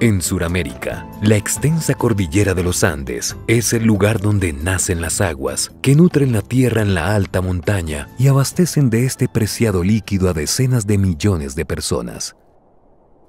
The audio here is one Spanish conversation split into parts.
En Sudamérica, la extensa cordillera de los Andes es el lugar donde nacen las aguas que nutren la tierra en la alta montaña y abastecen de este preciado líquido a decenas de millones de personas.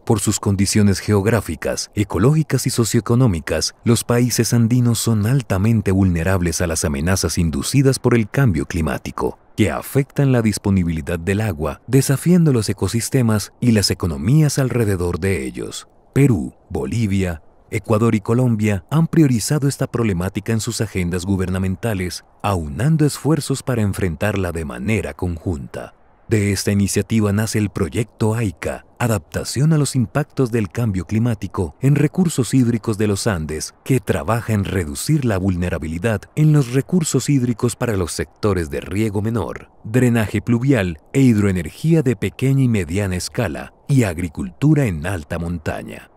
Por sus condiciones geográficas, ecológicas y socioeconómicas, los países andinos son altamente vulnerables a las amenazas inducidas por el cambio climático que afectan la disponibilidad del agua, desafiando los ecosistemas y las economías alrededor de ellos. Perú, Bolivia, Ecuador y Colombia han priorizado esta problemática en sus agendas gubernamentales, aunando esfuerzos para enfrentarla de manera conjunta. De esta iniciativa nace el proyecto AICA, Adaptación a los Impactos del Cambio Climático en Recursos Hídricos de los Andes, que trabaja en reducir la vulnerabilidad en los recursos hídricos para los sectores de riego menor, drenaje pluvial e hidroenergía de pequeña y mediana escala, y agricultura en alta montaña.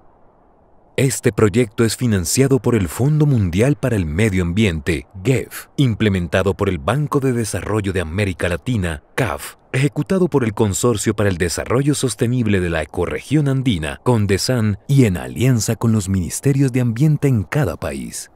Este proyecto es financiado por el Fondo Mundial para el Medio Ambiente, GEF, implementado por el Banco de Desarrollo de América Latina, CAF, ejecutado por el Consorcio para el Desarrollo Sostenible de la Ecorregión Andina, CONDESAN, y en alianza con los ministerios de ambiente en cada país.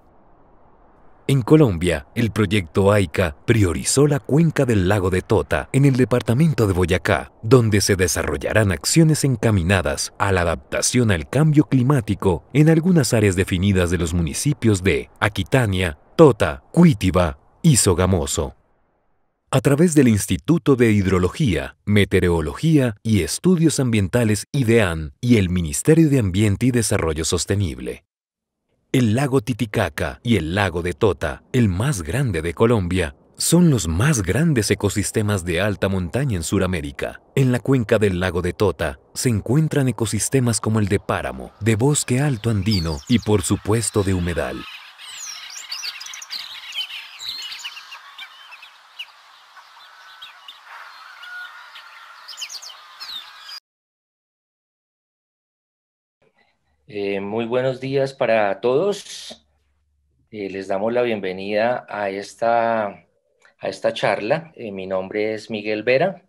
En Colombia, el proyecto AICA priorizó la cuenca del lago de Tota en el departamento de Boyacá, donde se desarrollarán acciones encaminadas a la adaptación al cambio climático en algunas áreas definidas de los municipios de Aquitania, Tota, Cuitiba y Sogamoso. A través del Instituto de Hidrología, Meteorología y Estudios Ambientales IDEAN y el Ministerio de Ambiente y Desarrollo Sostenible el lago Titicaca y el lago de Tota, el más grande de Colombia, son los más grandes ecosistemas de alta montaña en Sudamérica. En la cuenca del lago de Tota se encuentran ecosistemas como el de páramo, de bosque alto andino y por supuesto de humedal. Eh, muy buenos días para todos. Eh, les damos la bienvenida a esta, a esta charla. Eh, mi nombre es Miguel Vera.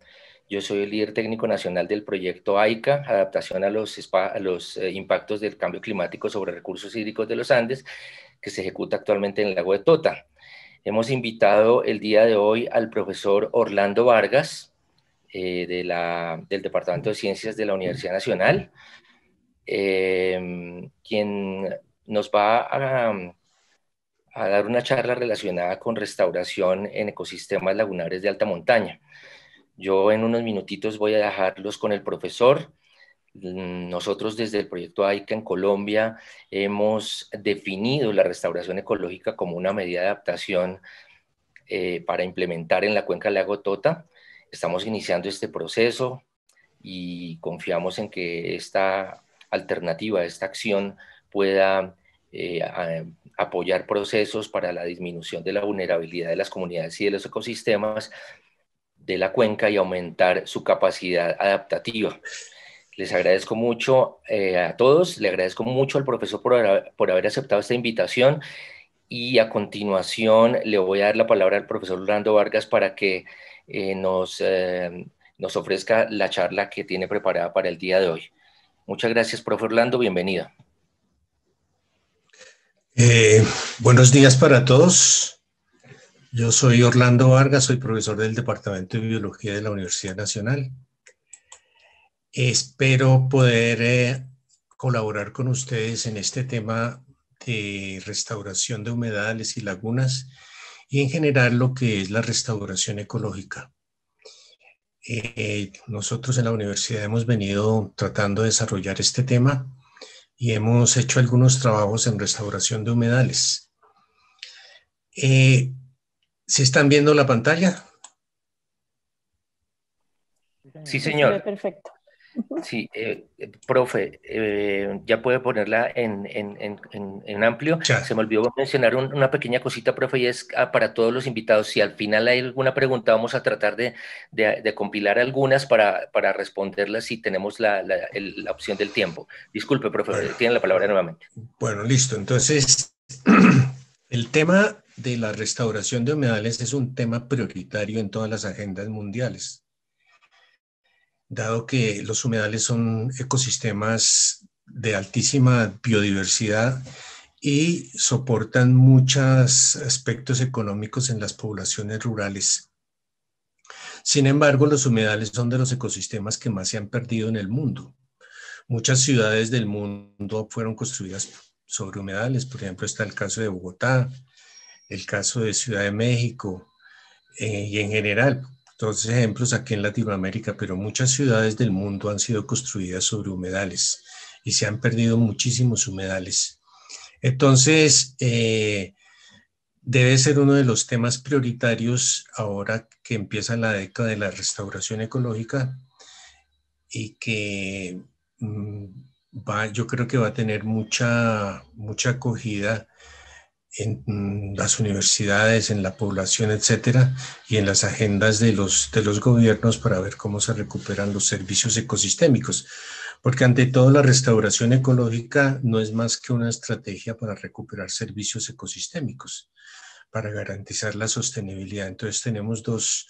Yo soy el líder técnico nacional del proyecto AICA, adaptación a los, los impactos del cambio climático sobre recursos hídricos de los Andes, que se ejecuta actualmente en el lago de Tota. Hemos invitado el día de hoy al profesor Orlando Vargas de la, del Departamento de Ciencias de la Universidad Nacional. Em, quien nos va a, dar una charla relacionada con restauración en ecosistemas lagunares de alta montaña. Yo en unos minutitos voy a dejarlos con el profesor. Nosotros desde el proyecto AICA en Colombia hemos definido la restauración ecológica como una medida de adaptación eh, para implementar en la cuenca del lago Tota. Estamos iniciando este proceso y confiamos en que esta alternativa a esta acción pueda eh, apoyar procesos para la disminución de la vulnerabilidad de las comunidades y de los ecosistemas de la cuenca y aumentar su capacidad adaptativa. Les agradezco mucho eh, a todos, le agradezco mucho al profesor por, haber, aceptado esta invitación y a continuación le voy a dar la palabra al profesor Orlando Vargas para que eh, nos, nos ofrezca la charla que tiene preparada para el día de hoy. Muchas gracias, profe Orlando. Bienvenida. Eh, buenos días para todos. Yo soy Orlando Vargas, soy profesor del Departamento de Biología de la Universidad Nacional. Espero poder eh, colaborar con ustedes en este tema de restauración de humedales y lagunas y en general lo que es la restauración ecológica. Eh, nosotros en la universidad hemos venido tratando de desarrollar este tema y hemos hecho algunos trabajos en restauración de humedales. Eh, ¿Se están viendo la pantalla? Sí, señor. Perfecto. Sí, eh, eh, profe, eh, ya puede ponerla en, amplio. Se me olvidó mencionar una pequeña cosita, profe, y es ah, para todos los invitados, si al final hay alguna pregunta, vamos a tratar de, compilar algunas para, para, responderlas si tenemos la, opción del tiempo. Disculpe, profe, tiene la palabra nuevamente. Bueno, listo. Entonces, el tema de la restauración de humedales es un tema prioritario en todas las agendas mundiales dado que los humedales son ecosistemas de altísima biodiversidad y soportan muchos aspectos económicos en las poblaciones rurales. Sin embargo, los humedales son de los ecosistemas que más se han perdido en el mundo. Muchas ciudades del mundo fueron construidas sobre humedales, por ejemplo está el caso de Bogotá, el caso de Ciudad de México eh, y en general entonces, ejemplos aquí en Latinoamérica, pero muchas ciudades del mundo han sido construidas sobre humedales y se han perdido muchísimos humedales. Entonces, eh, debe ser uno de los temas prioritarios ahora que empieza la década de la restauración ecológica y que mm, yo creo que va a tener mucha, mucha acogida en mm, las universidades, en la población, etcétera, y en las agendas de los, gobiernos para ver cómo se recuperan los servicios ecosistémicos. Porque ante todo la restauración ecológica no es más que una estrategia para recuperar servicios ecosistémicos, para garantizar la sostenibilidad. Entonces tenemos dos,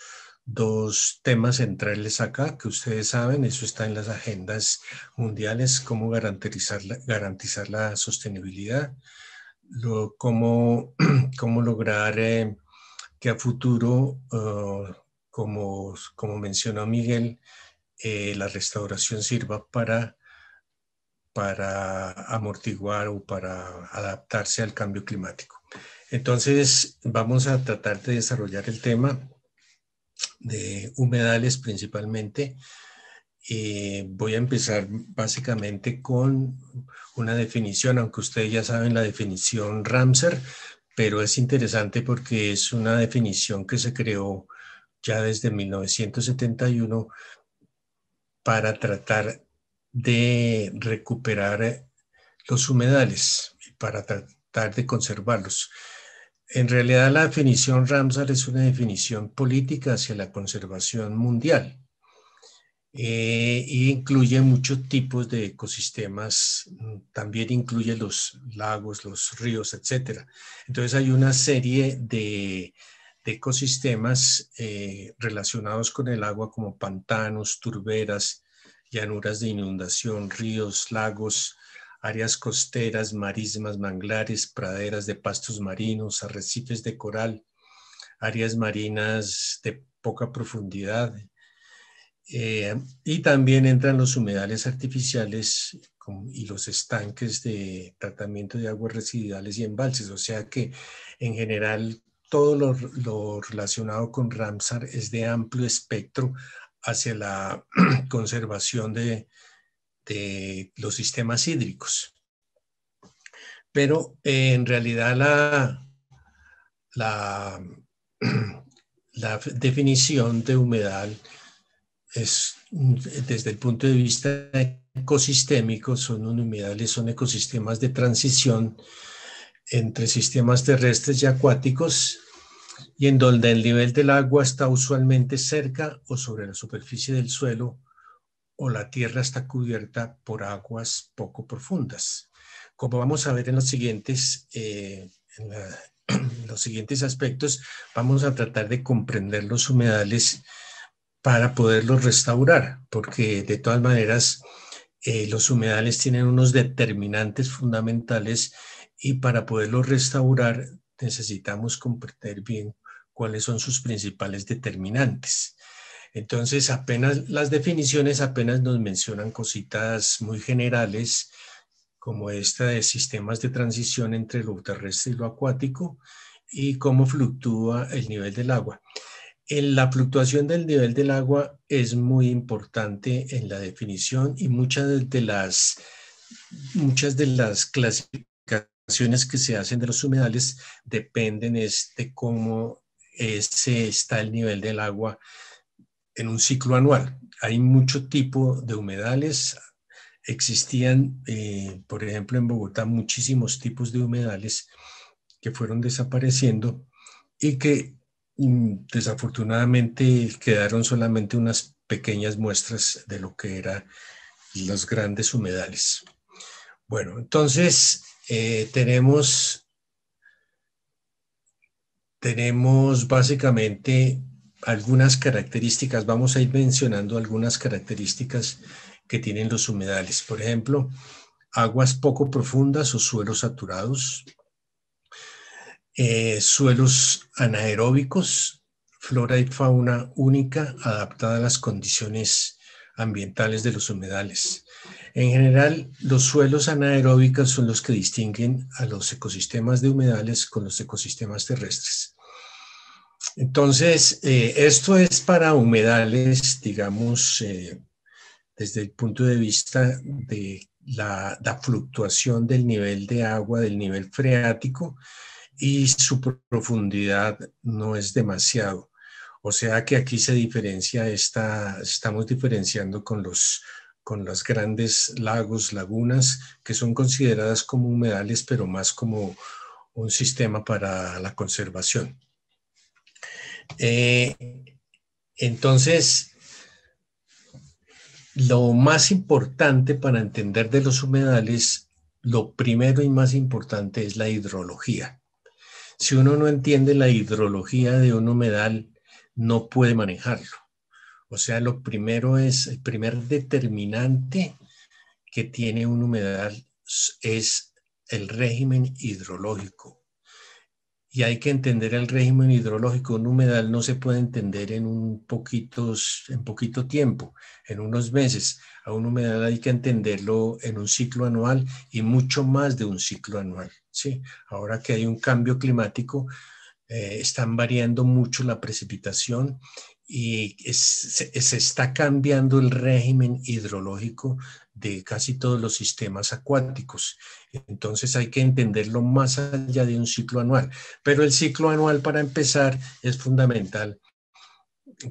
temas centrales acá que ustedes saben, eso está en las agendas mundiales, cómo garantizar garantizar la sostenibilidad cómo, lograr eh, que a futuro, ah, como, mencionó Miguel, eh, la restauración sirva para amortiguar o para adaptarse al cambio climático. Entonces, vamos a tratar de desarrollar el tema de humedales principalmente eh, voy a empezar básicamente con una definición, aunque ustedes ya saben la definición Ramsar, pero es interesante porque es una definición que se creó ya desde 1971 para tratar de recuperar los humedales para tratar de conservarlos. En realidad la definición Ramsar es una definición política hacia la conservación mundial e incluye muchos tipos de ecosistemas, mm, también incluye los lagos, los ríos, etc. Entonces hay una serie de, ecosistemas eh, relacionados con el agua como pantanos, turberas, llanuras de inundación, ríos, lagos, áreas costeras, marismas, manglares, praderas de pastos marinos, arrecifes de coral, áreas marinas de poca profundidad, eh, y también entran los humedales artificiales y los estanques de tratamiento de aguas residuales y embalses. O sea que en general todo lo, relacionado con Ramsar es de amplio espectro hacia la conservación de, los sistemas hídricos. Pero eh, en realidad la, la, la definición de humedal desde el punto de vista ecosistémico, son humedales, son ecosistemas de transición entre sistemas terrestres y acuáticos y en donde el nivel del agua está usualmente cerca o sobre la superficie del suelo o la tierra está cubierta por aguas poco profundas. Como vamos a ver en los siguientes, eh, en los siguientes aspectos, vamos a tratar de comprender los humedales para poderlos restaurar, porque de todas maneras eh, los humedales tienen unos determinantes fundamentales y para poderlos restaurar necesitamos comprender bien cuáles son sus principales determinantes. Entonces, apenas las definiciones apenas nos mencionan cositas muy generales, como esta de sistemas de transición entre lo terrestre y lo acuático y cómo fluctúa el nivel del agua. La fluctuación del nivel del agua es muy importante en la definición y muchas de las, muchas de las clasificaciones que se hacen de los humedales dependen de cómo está el nivel del agua en un ciclo anual. Hay mucho tipo de humedales. Existían, eh, por ejemplo, en Bogotá muchísimos tipos de humedales que fueron desapareciendo y que Desafortunadamente quedaron solamente unas pequeñas muestras de lo que eran los grandes humedales. Bueno, entonces eh, tenemos, tenemos básicamente algunas características, vamos a ir mencionando algunas características que tienen los humedales. Por ejemplo, aguas poco profundas o suelos saturados, eh, suelos anaeróbicos, flora y fauna única adaptada a las condiciones ambientales de los humedales. En general, los suelos anaeróbicos son los que distinguen a los ecosistemas de humedales con los ecosistemas terrestres. Entonces, eh, esto es para humedales, digamos, eh, desde el punto de vista de la, fluctuación del nivel de agua, del nivel freático, y su profundidad no es demasiado. O sea que aquí se diferencia, esta, estamos diferenciando con los con grandes lagos, lagunas, que son consideradas como humedales, pero más como un sistema para la conservación. Eh, entonces, lo más importante para entender de los humedales, lo primero y más importante es la hidrología. Si uno no entiende la hidrología de un humedal, no puede manejarlo. O sea, lo primero es, el primer determinante que tiene un humedal es el régimen hidrológico. Y hay que entender el régimen hidrológico. Un humedal no se puede entender en, un poquitos, en poquito tiempo, en unos meses. A un humedal hay que entenderlo en un ciclo anual y mucho más de un ciclo anual. Ahora que hay un cambio climático, eh, están variando mucho la precipitación y se, está cambiando el régimen hidrológico de casi todos los sistemas acuáticos. Entonces hay que entenderlo más allá de un ciclo anual. Pero el ciclo anual, para empezar, es fundamental,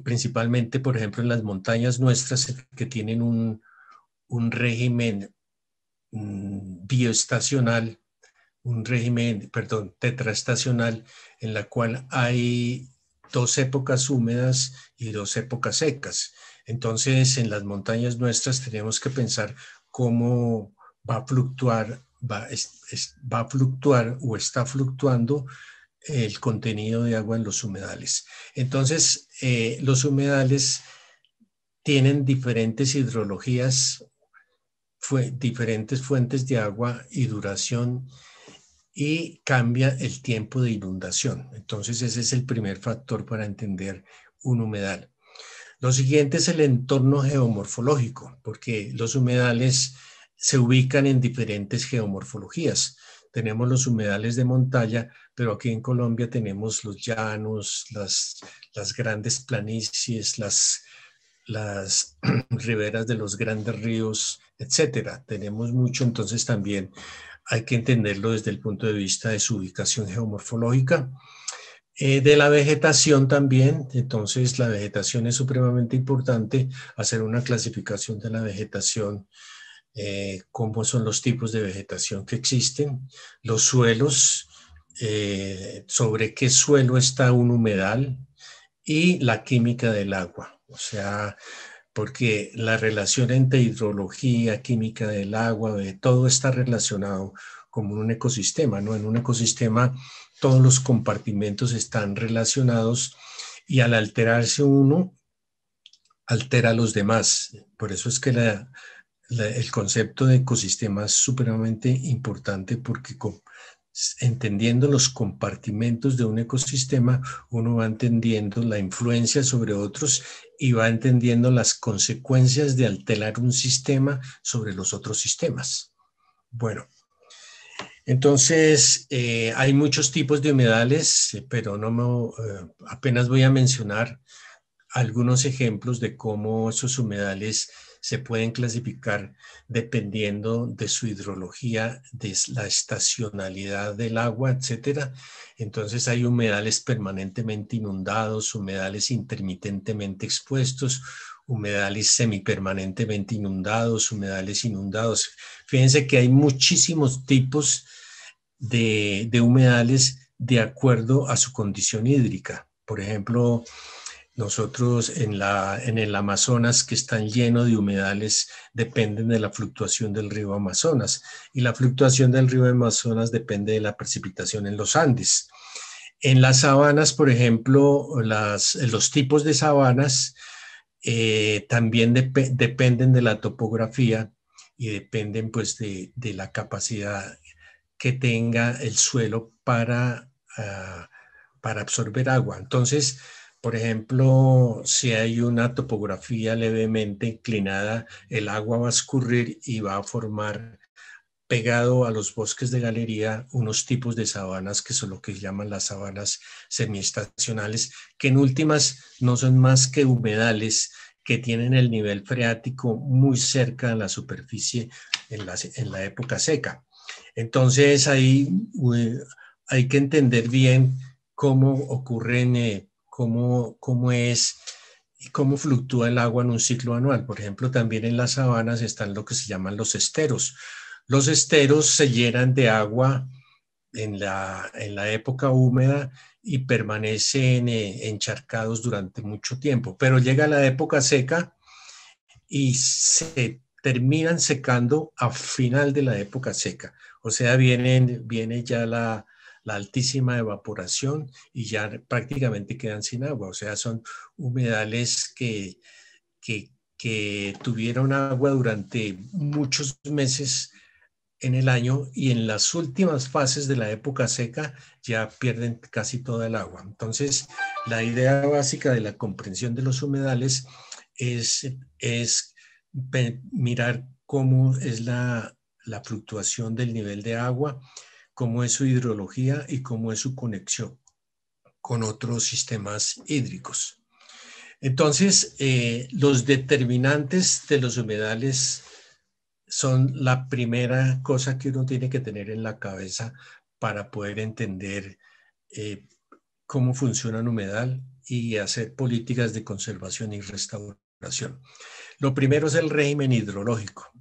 principalmente, por ejemplo, en las montañas nuestras que tienen un, un régimen mm, bioestacional un régimen, perdón, tetraestacional en la cual hay dos épocas húmedas y dos épocas secas. Entonces, en las montañas nuestras tenemos que pensar cómo va a fluctuar, va, a fluctuar o está fluctuando el contenido de agua en los humedales. Entonces, eh, los humedales tienen diferentes hidrologías, diferentes fuentes de agua y duración y cambia el tiempo de inundación. Entonces ese es el primer factor para entender un humedal. Lo siguiente es el entorno geomorfológico, porque los humedales se ubican en diferentes geomorfologías. Tenemos los humedales de montaña, pero aquí en Colombia tenemos los llanos, las, grandes planicies, las, las riberas de los grandes ríos, etcétera. Tenemos mucho, entonces también hay que entenderlo desde el punto de vista de su ubicación geomorfológica. Eh, de la vegetación también, entonces la vegetación es supremamente importante, hacer una clasificación de la vegetación, eh, cómo son los tipos de vegetación que existen, los suelos, eh, sobre qué suelo está un humedal y la química del agua, o sea, porque la relación entre hidrología, química del agua, de todo está relacionado como un ecosistema, ¿no? En un ecosistema todos los compartimentos están relacionados y al alterarse uno, altera a los demás. Por eso es que el concepto de ecosistema es supremamente importante porque entendiendo los compartimentos de un ecosistema, uno va entendiendo la influencia sobre otros y va entendiendo las consecuencias de alterar un sistema sobre los otros sistemas. Bueno, entonces eh, hay muchos tipos de humedales, eh, pero no eh, apenas voy a mencionar algunos ejemplos de cómo esos humedales se pueden clasificar dependiendo de su hidrología, de la estacionalidad del agua, etc. Entonces hay humedales permanentemente inundados, humedales intermitentemente expuestos, humedales semipermanentemente inundados, humedales inundados. Fíjense que hay muchísimos tipos de, de humedales de acuerdo a su condición hídrica. Por ejemplo, nosotros en, la, en el Amazonas, que están llenos de humedales, dependen de la fluctuación del río Amazonas. Y la fluctuación del río Amazonas depende de la precipitación en los Andes. En las sabanas, por ejemplo, las, los tipos de sabanas eh, también dependen de la topografía y dependen pues de, la capacidad que tenga el suelo para, ah, para absorber agua. Entonces, por ejemplo, si hay una topografía levemente inclinada, el agua va a escurrir y va a formar pegado a los bosques de galería unos tipos de sabanas que son lo que llaman las sabanas semiestacionales, que en últimas no son más que humedales que tienen el nivel freático muy cerca de la superficie en la, época seca. Entonces ahí eh, hay que entender bien cómo ocurren eh, cómo, es y cómo fluctúa el agua en un ciclo anual. Por ejemplo, también en las sabanas están lo que se llaman los esteros. Los esteros se llenan de agua en la, época húmeda y permanecen eh, encharcados durante mucho tiempo, pero llega la época seca y se terminan secando a final de la época seca. O sea, vienen, viene ya la, la altísima evaporación y ya prácticamente quedan sin agua. O sea, son humedales que, que, tuvieron agua durante muchos meses en el año y en las últimas fases de la época seca ya pierden casi toda el agua. Entonces, la idea básica de la comprensión de los humedales es, es mirar cómo es la, la fluctuación del nivel de agua cómo es su hidrología y cómo es su conexión con otros sistemas hídricos. Entonces, eh, los determinantes de los humedales son la primera cosa que uno tiene que tener en la cabeza para poder entender eh, cómo funciona un humedal y hacer políticas de conservación y restauración. Lo primero es el régimen hidrológico.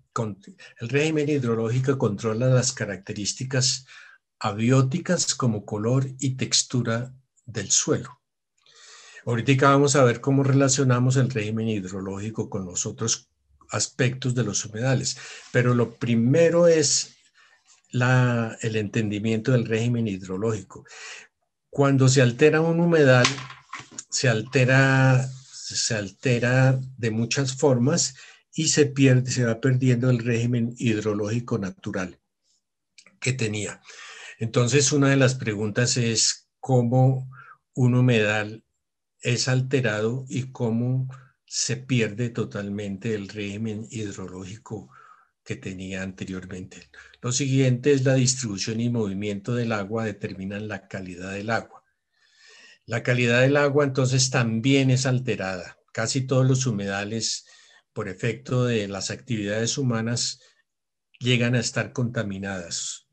El régimen hidrológico controla las características abióticas como color y textura del suelo. Ahorita vamos a ver cómo relacionamos el régimen hidrológico con los otros aspectos de los humedales, pero lo primero es el entendimiento del régimen hidrológico. Cuando se altera un humedal, se altera, se altera de muchas formas y se, pierde, se va perdiendo el régimen hidrológico natural que tenía. Entonces, una de las preguntas es cómo un humedal es alterado y cómo se pierde totalmente el régimen hidrológico que tenía anteriormente. Lo siguiente es la distribución y movimiento del agua determinan la calidad del agua. La calidad del agua entonces también es alterada. Casi todos los humedales, por efecto de las actividades humanas, llegan a estar contaminadas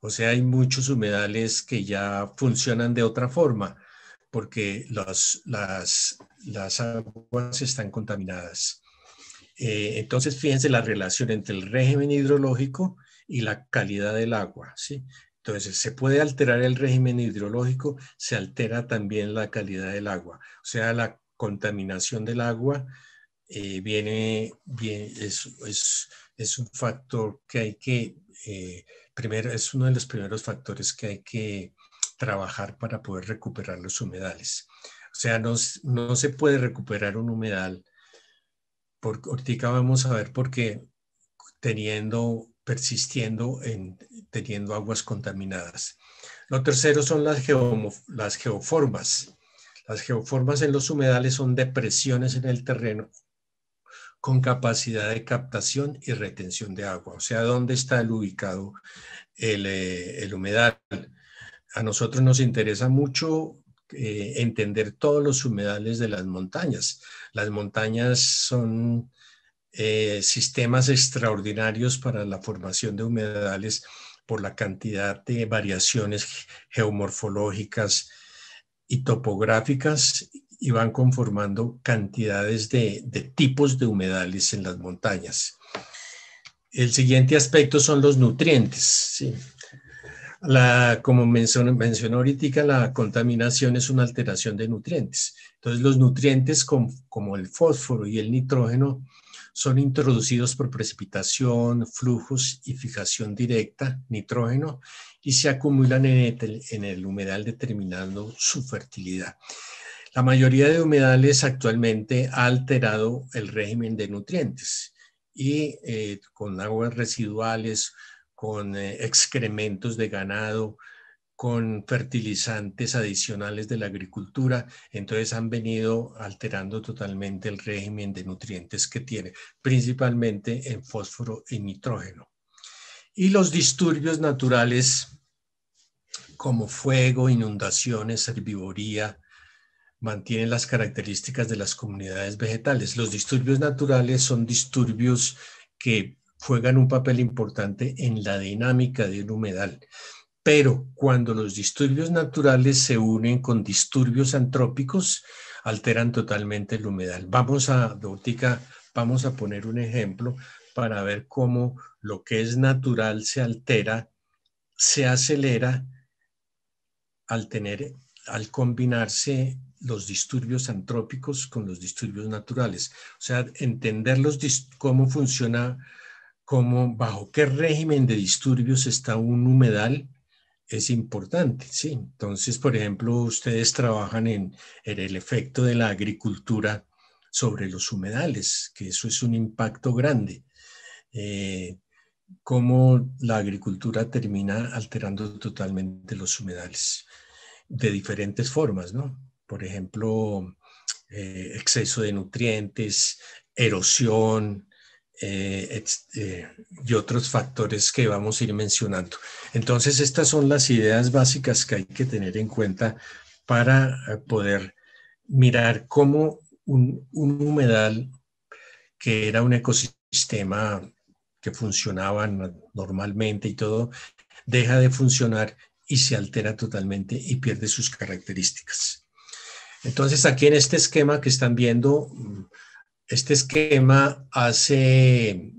o sea, hay muchos humedales que ya funcionan de otra forma porque las, las aguas están contaminadas. Eh, entonces, fíjense la relación entre el régimen hidrológico y la calidad del agua. ¿sí? Entonces, se puede alterar el régimen hidrológico, se altera también la calidad del agua. O sea, la contaminación del agua eh, viene, bien es, un factor que hay que eh, es uno de los primeros factores que hay que trabajar para poder recuperar los humedales. O sea, no, no se puede recuperar un humedal. Por, ahorita vamos a ver por qué teniendo, persistiendo en teniendo aguas contaminadas. Lo tercero son las, las geoformas. Las geoformas en los humedales son depresiones en el terreno con capacidad de captación y retención de agua, o sea, dónde está el ubicado el, eh, humedal. A nosotros nos interesa mucho eh, entender todos los humedales de las montañas. Las montañas son eh, sistemas extraordinarios para la formación de humedales por la cantidad de variaciones geomorfológicas y topográficas y van conformando cantidades de, tipos de humedales en las montañas. El siguiente aspecto son los nutrientes. La, como mencionó, mencionó, ahorita, la contaminación es una alteración de nutrientes. Entonces, los nutrientes como, el fósforo y el nitrógeno son introducidos por precipitación, flujos y fijación directa, nitrógeno, y se acumulan en el, en el humedal determinando su fertilidad. La mayoría de humedales actualmente ha alterado el régimen de nutrientes y eh, con aguas residuales, con eh, excrementos de ganado, con fertilizantes adicionales de la agricultura, entonces han venido alterando totalmente el régimen de nutrientes que tiene, principalmente en fósforo y nitrógeno. Y los disturbios naturales como fuego, inundaciones, herbivoría, mantienen las características de las comunidades vegetales. Los disturbios naturales son disturbios que juegan un papel importante en la dinámica de humedal. Pero cuando los disturbios naturales se unen con disturbios antrópicos, alteran totalmente el humedal. Vamos a, Dótica, vamos a poner un ejemplo para ver cómo lo que es natural se altera, se acelera al tener, al combinarse los disturbios antrópicos con los disturbios naturales. O sea, entender los cómo funciona, cómo, bajo qué régimen de disturbios está un humedal es importante, sí. Entonces, por ejemplo, ustedes trabajan en, el efecto de la agricultura sobre los humedales, que eso es un impacto grande. Eh, cómo la agricultura termina alterando totalmente los humedales de diferentes formas, ¿no? por ejemplo, eh, exceso de nutrientes, erosión eh, eh, y otros factores que vamos a ir mencionando. Entonces, estas son las ideas básicas que hay que tener en cuenta para poder mirar cómo un humedal que era un ecosistema que funcionaba normalmente y todo, deja de funcionar y se altera totalmente y pierde sus características. Entonces, aquí en este esquema que están viendo, este esquema hace,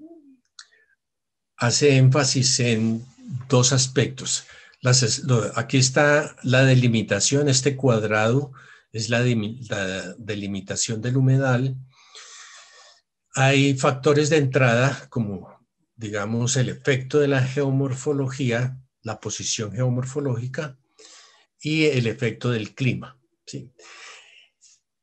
hace énfasis en dos aspectos. aquí está la delimitación, este cuadrado es la, la delimitación del humedal. Hay factores de entrada como, digamos, el efecto de la geomorfología, la posición geomorfológica y el efecto del clima. ¿sí?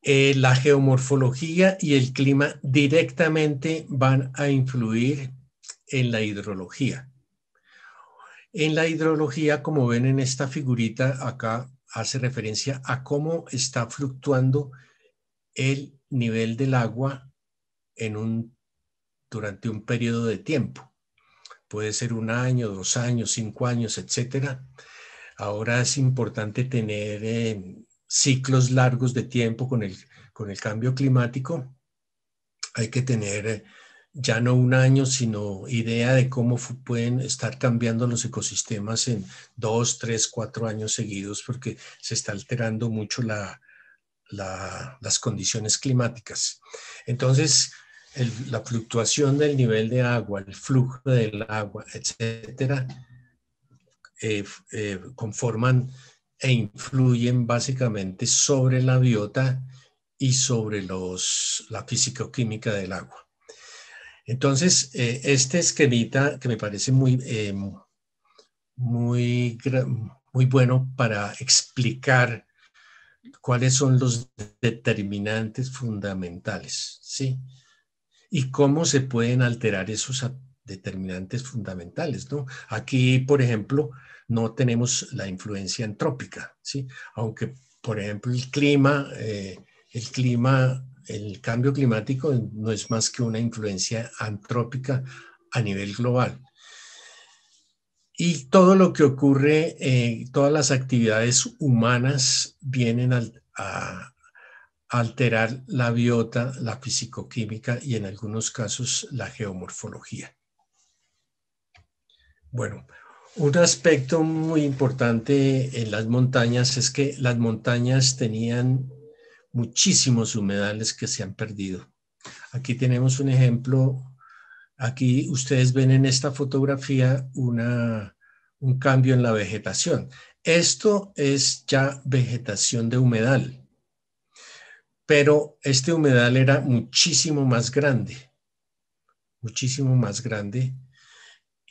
Eh, la geomorfología y el clima directamente van a influir en la hidrología. En la hidrología, como ven en esta figurita, acá hace referencia a cómo está fluctuando el nivel del agua en un, durante un periodo de tiempo. Puede ser un año, dos años, cinco años, etcétera. Ahora es importante tener ciclos largos de tiempo con el, con el cambio climático, hay que tener eh, ya no un año, sino idea de cómo pueden estar cambiando los ecosistemas en dos, tres, cuatro años seguidos, porque se está alterando mucho la, las condiciones climáticas. Entonces, la fluctuación del nivel de agua, el flujo del agua, etcétera, eh, eh, conforman e influyen básicamente sobre la biota y sobre los, la química del agua. Entonces, eh, este esquemita que me parece muy, eh, muy, muy bueno para explicar cuáles son los determinantes fundamentales, ¿sí? Y cómo se pueden alterar esos determinantes fundamentales, ¿no? Aquí, por ejemplo, no tenemos la influencia antrópica, Aunque, por ejemplo, el clima, eh, el clima, el cambio climático no es más que una influencia antrópica a nivel global. Y todo lo que ocurre, eh, todas las actividades humanas vienen a, alterar la biota, la fisicoquímica y en algunos casos la geomorfología. Bueno, un aspecto muy importante en las montañas es que las montañas tenían muchísimos humedales que se han perdido. Aquí tenemos un ejemplo. Aquí ustedes ven en esta fotografía una, un cambio en la vegetación. Esto es ya vegetación de humedal, pero este humedal era muchísimo más grande, muchísimo más grande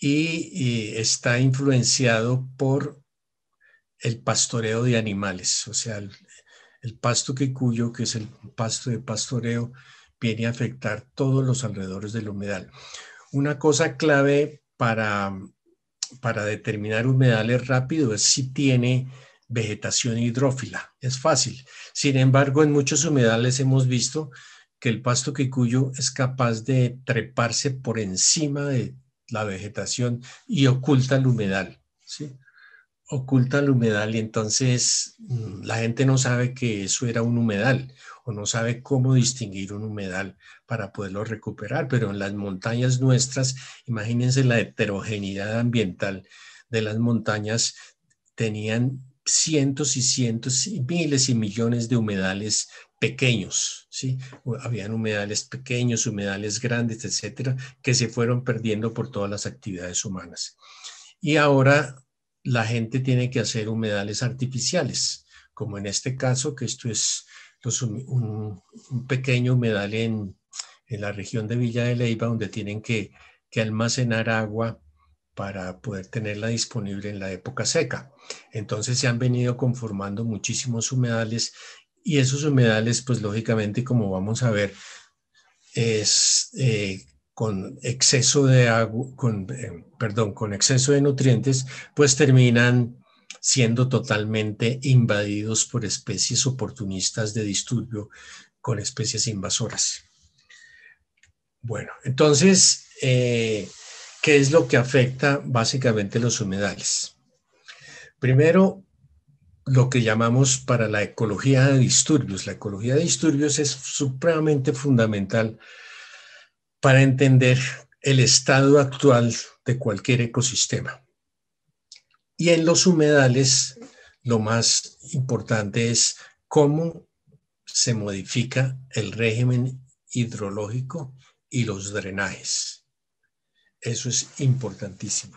y, está influenciado por el pastoreo de animales, o sea, el, pasto pasto cuyo que es el pasto de pastoreo, viene a afectar todos los alrededores del humedal. Una cosa clave para, para determinar humedales rápido es si tiene vegetación hidrófila. Es fácil. Sin embargo, en muchos humedales hemos visto que el pasto cuyo es capaz de treparse por encima de la vegetación y oculta el humedal, ¿sí? Oculta el humedal y entonces mm, la gente no sabe que eso era un humedal o no sabe cómo distinguir un humedal para poderlo recuperar, pero en las montañas nuestras, imagínense la heterogeneidad ambiental de las montañas, tenían cientos y cientos y miles y millones de humedales pequeños, ¿sí? Habían humedales pequeños, humedales grandes, etcétera, que se fueron perdiendo por todas las actividades humanas. Y ahora la gente tiene que hacer humedales artificiales, como en este caso, que esto es un, pequeño humedal en, la región de Villa de Leiva, donde tienen que, que almacenar agua para poder tenerla disponible en la época seca. Entonces se han venido conformando muchísimos humedales y esos humedales, pues lógicamente, como vamos a ver, es eh, con exceso de agua, con, eh, perdón, con exceso de nutrientes, pues terminan siendo totalmente invadidos por especies oportunistas de disturbio con especies invasoras. Bueno, entonces, eh, ¿qué es lo que afecta básicamente los humedales? Primero, lo que llamamos para la ecología de disturbios. La ecología de disturbios es supremamente fundamental para entender el estado actual de cualquier ecosistema. Y en los humedales, lo más importante es cómo se modifica el régimen hidrológico y los drenajes. Eso es importantísimo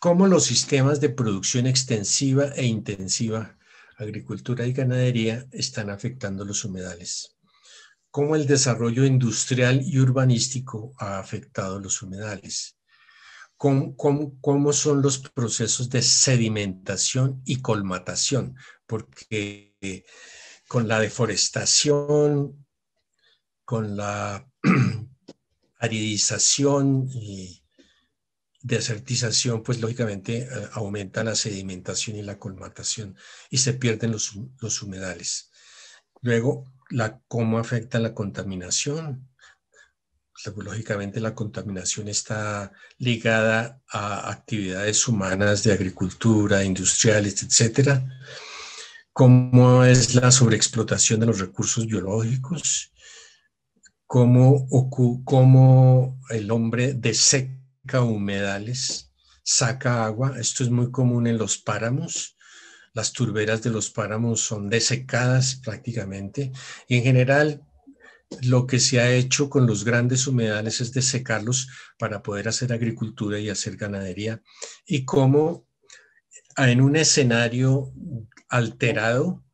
cómo los sistemas de producción extensiva e intensiva, agricultura y ganadería, están afectando los humedales, cómo el desarrollo industrial y urbanístico ha afectado los humedales, cómo, cómo, son los procesos de sedimentación y colmatación, porque eh, con la deforestación, con la aridización y desertización, pues lógicamente eh, aumenta la sedimentación y la colmatación y se pierden los, humedales. Luego, cómo afecta la contaminación. Pues, lógicamente la contaminación está ligada a actividades humanas de agricultura, industriales, etcétera. Cómo es la sobreexplotación de los recursos biológicos. Cómo, cómo el hombre deseca humedales, saca agua. Esto es muy común en los páramos. Las turberas de los páramos son desecadas prácticamente y en general lo que se ha hecho con los grandes humedales es desecarlos para poder hacer agricultura y hacer ganadería. Y como en un escenario alterado,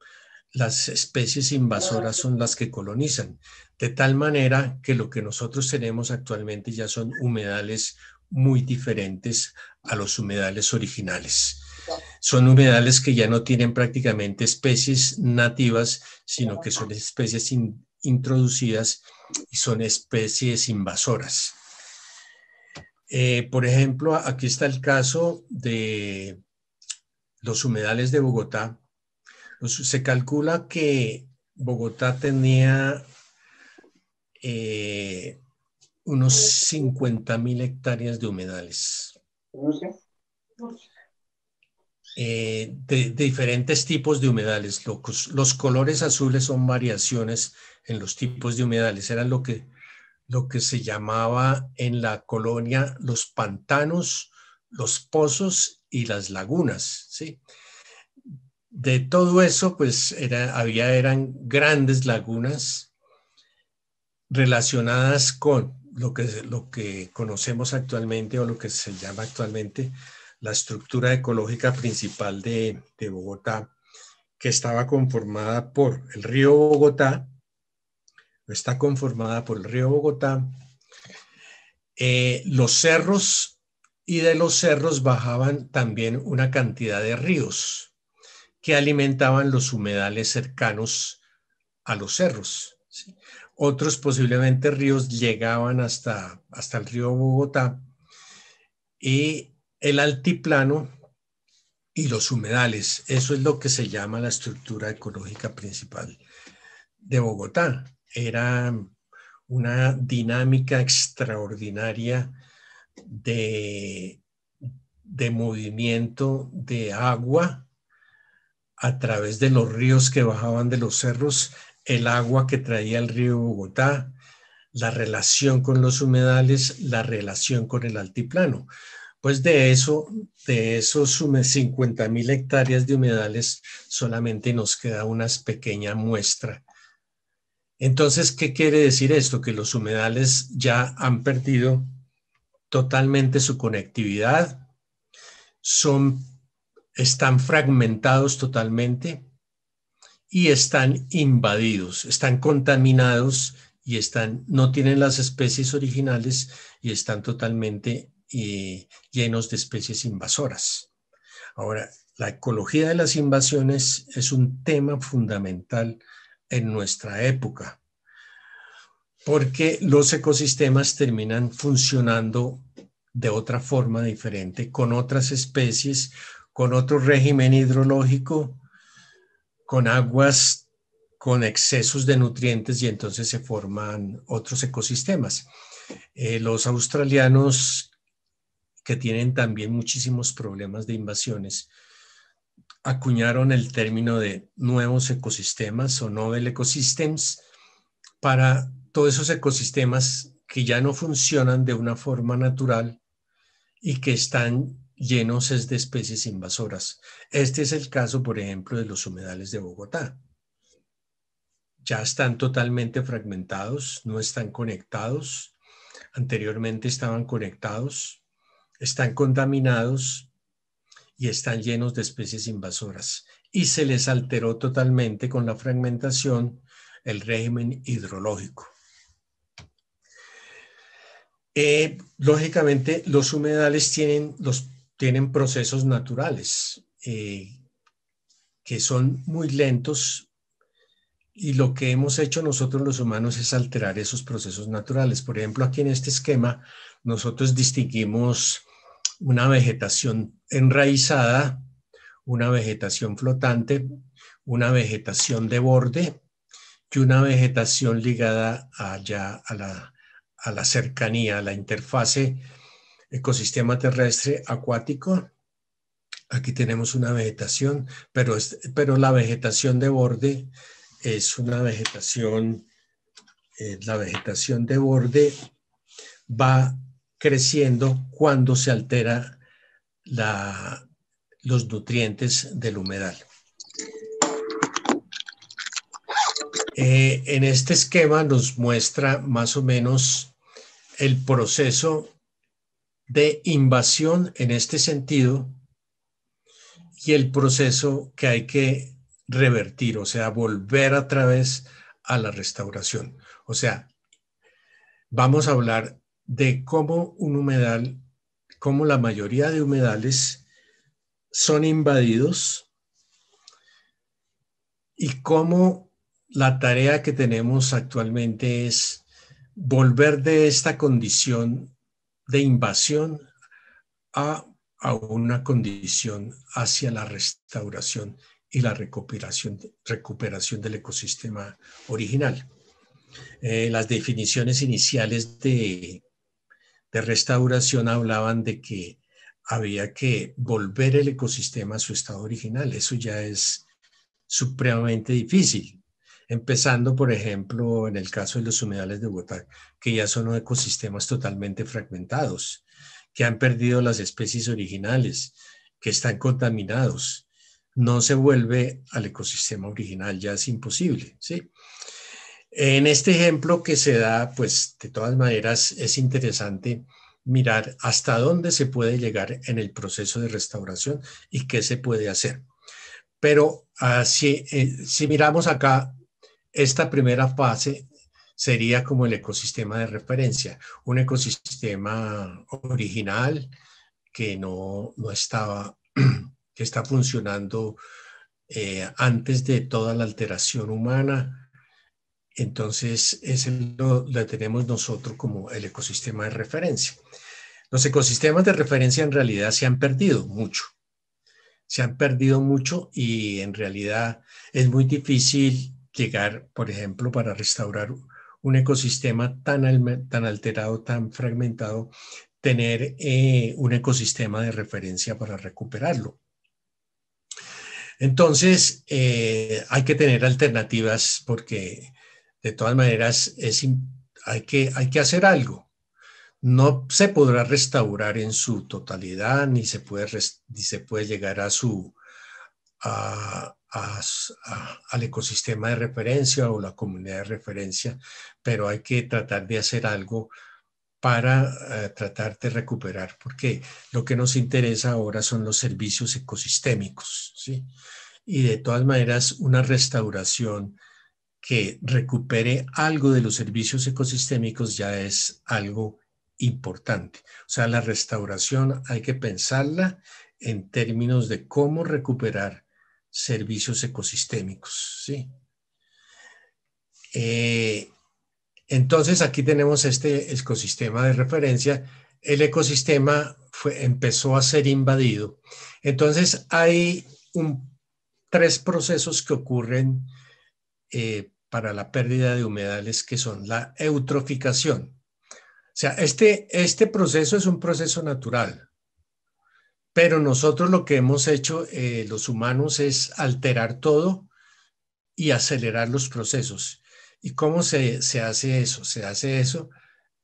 las especies invasoras son las que colonizan. De tal manera que lo que nosotros tenemos actualmente ya son humedales muy diferentes a los humedales originales. Son humedales que ya no tienen prácticamente especies nativas, sino que son especies introducidas y son especies invasoras. Eh, por ejemplo, aquí está el caso de los humedales de Bogotá. Se calcula que Bogotá tenía eh, unos 50 mil hectáreas de humedales. de, eh, de, diferentes tipos de humedales. locos, los, colores azules son variaciones en los tipos de humedales. Eran lo que, lo que se llamaba en la colonia los pantanos, los pozos y las lagunas. De todo eso, pues era, había, eran grandes lagunas relacionadas con lo que, conocemos actualmente o lo que se llama actualmente la estructura ecológica principal de, Bogotá, que estaba conformada por el río Bogotá, está conformada por el río Bogotá, eh, los cerros y de los cerros bajaban también una cantidad de ríos que alimentaban los humedales cercanos a los cerros. Otros posiblemente ríos llegaban hasta, hasta el río Bogotá y el altiplano y los humedales. Eso es lo que se llama la estructura ecológica principal de Bogotá. Era una dinámica extraordinaria de movimiento de agua a través de los ríos que bajaban de los cerros el agua que traía el río Bogotá, la relación con los humedales, la relación con el altiplano. Pues de eso, de esos 50.000 hectáreas de humedales, solamente nos queda una pequeña muestra. Entonces, ¿qué quiere decir esto? Que los humedales ya han perdido totalmente su conectividad, son, están fragmentados totalmente, y están invadidos, están contaminados y están, no tienen las especies originales y están totalmente eh, llenos de especies invasoras. Ahora, la ecología de las invasiones es un tema fundamental en nuestra época, porque los ecosistemas terminan funcionando de otra forma diferente, con otras especies, con otro régimen hidrológico, con aguas con excesos de nutrientes y entonces se forman otros ecosistemas. Eh, los australianos que tienen también muchísimos problemas de invasiones, acuñaron el término de nuevos ecosistemas o novel ecosystems para todos esos ecosistemas que ya no funcionan de una forma natural y que están llenos es de especies invasoras. Este es el caso, por ejemplo, de los humedales de Bogotá. Ya están totalmente fragmentados, no están conectados. Anteriormente estaban conectados, están contaminados y están llenos de especies invasoras. Y se les alteró totalmente con la fragmentación el régimen hidrológico. Eh, lógicamente, los humedales tienen los tienen procesos naturales eh, que son muy lentos y lo que hemos hecho nosotros los humanos es alterar esos procesos naturales. Por ejemplo, aquí en este esquema nosotros distinguimos una vegetación enraizada, una vegetación flotante, una vegetación de borde y una vegetación ligada allá a la, a la cercanía, a la interfase ecosistema terrestre acuático. Aquí tenemos una vegetación, pero, pero la vegetación de borde es una vegetación, eh, la vegetación de borde va creciendo cuando se altera la, los nutrientes del humedal. Eh, en este esquema nos muestra más o menos el proceso de invasión en este sentido y el proceso que hay que revertir, o sea, volver a través a la restauración. O sea, vamos a hablar de cómo un humedal, cómo la mayoría de humedales son invadidos y cómo la tarea que tenemos actualmente es volver de esta condición de invasión a, una condición hacia la restauración y la recuperación, recuperación del ecosistema original. Eh, las definiciones iniciales de, de restauración hablaban de que había que volver el ecosistema a su estado original. Eso ya es supremamente difícil Empezando, por ejemplo, en el caso de los humedales de Bogotá, que ya son ecosistemas totalmente fragmentados, que han perdido las especies originales, que están contaminados. No se vuelve al ecosistema original, ya es imposible, ¿sí? En este ejemplo que se da, pues de todas maneras es interesante mirar hasta dónde se puede llegar en el proceso de restauración y qué se puede hacer. Pero ah, si, eh, si miramos acá esta primera fase sería como el ecosistema de referencia, un ecosistema original que no, no estaba, que está funcionando eh, antes de toda la alteración humana. Entonces, ese lo, lo tenemos nosotros como el ecosistema de referencia. Los ecosistemas de referencia en realidad se han perdido mucho. Se han perdido mucho y en realidad es muy difícil llegar, por ejemplo, para restaurar un ecosistema tan, tan alterado, tan fragmentado, tener eh, un ecosistema de referencia para recuperarlo. Entonces, eh, hay que tener alternativas porque de todas maneras es, hay, que, hay que hacer algo. No se podrá restaurar en su totalidad, ni se puede, ni se puede llegar a su, al ecosistema de referencia o la comunidad de referencia, pero hay que tratar de hacer algo para eh, tratar de recuperar, porque lo que nos interesa ahora son los servicios ecosistémicos, ¿sí? Y de todas maneras, una restauración que recupere algo de los servicios ecosistémicos ya es algo importante. O sea, la restauración hay que pensarla en términos de cómo recuperar servicios ecosistémicos. ¿sí? Eh, entonces aquí tenemos este ecosistema de referencia. El ecosistema empezó a ser invadido. Entonces hay tres procesos que ocurren eh, para la pérdida de humedales que son la eutroficación. O sea, este, este proceso es un proceso natural. Pero nosotros lo que hemos hecho eh, los humanos es alterar todo y acelerar los procesos. ¿Y cómo se, hace eso? Se hace eso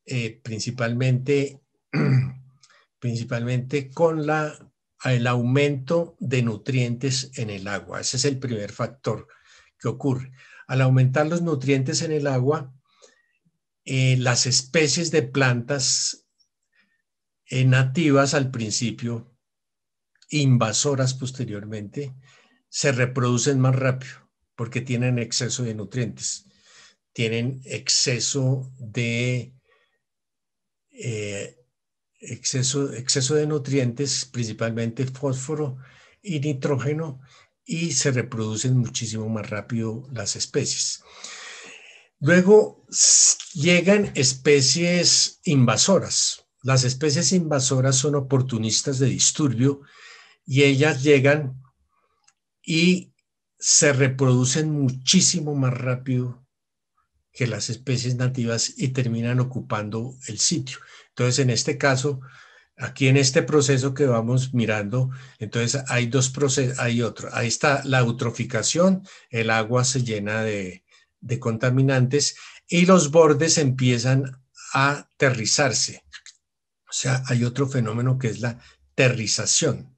eh, principalmente, principalmente con la, el aumento de nutrientes en el agua. Ese es el primer factor que ocurre. Al aumentar los nutrientes en el agua, eh, las especies de plantas nativas al principio invasoras posteriormente, se reproducen más rápido porque tienen exceso de nutrientes, tienen exceso de, eh, exceso, exceso de nutrientes, principalmente fósforo y nitrógeno, y se reproducen muchísimo más rápido las especies. Luego llegan especies invasoras. Las especies invasoras son oportunistas de disturbio y ellas llegan y se reproducen muchísimo más rápido que las especies nativas y terminan ocupando el sitio. Entonces, en este caso, aquí en este proceso que vamos mirando, entonces hay dos procesos, hay otro. Ahí está la eutroficación, el agua se llena de, de contaminantes y los bordes empiezan a aterrizarse. O sea, hay otro fenómeno que es la terrización.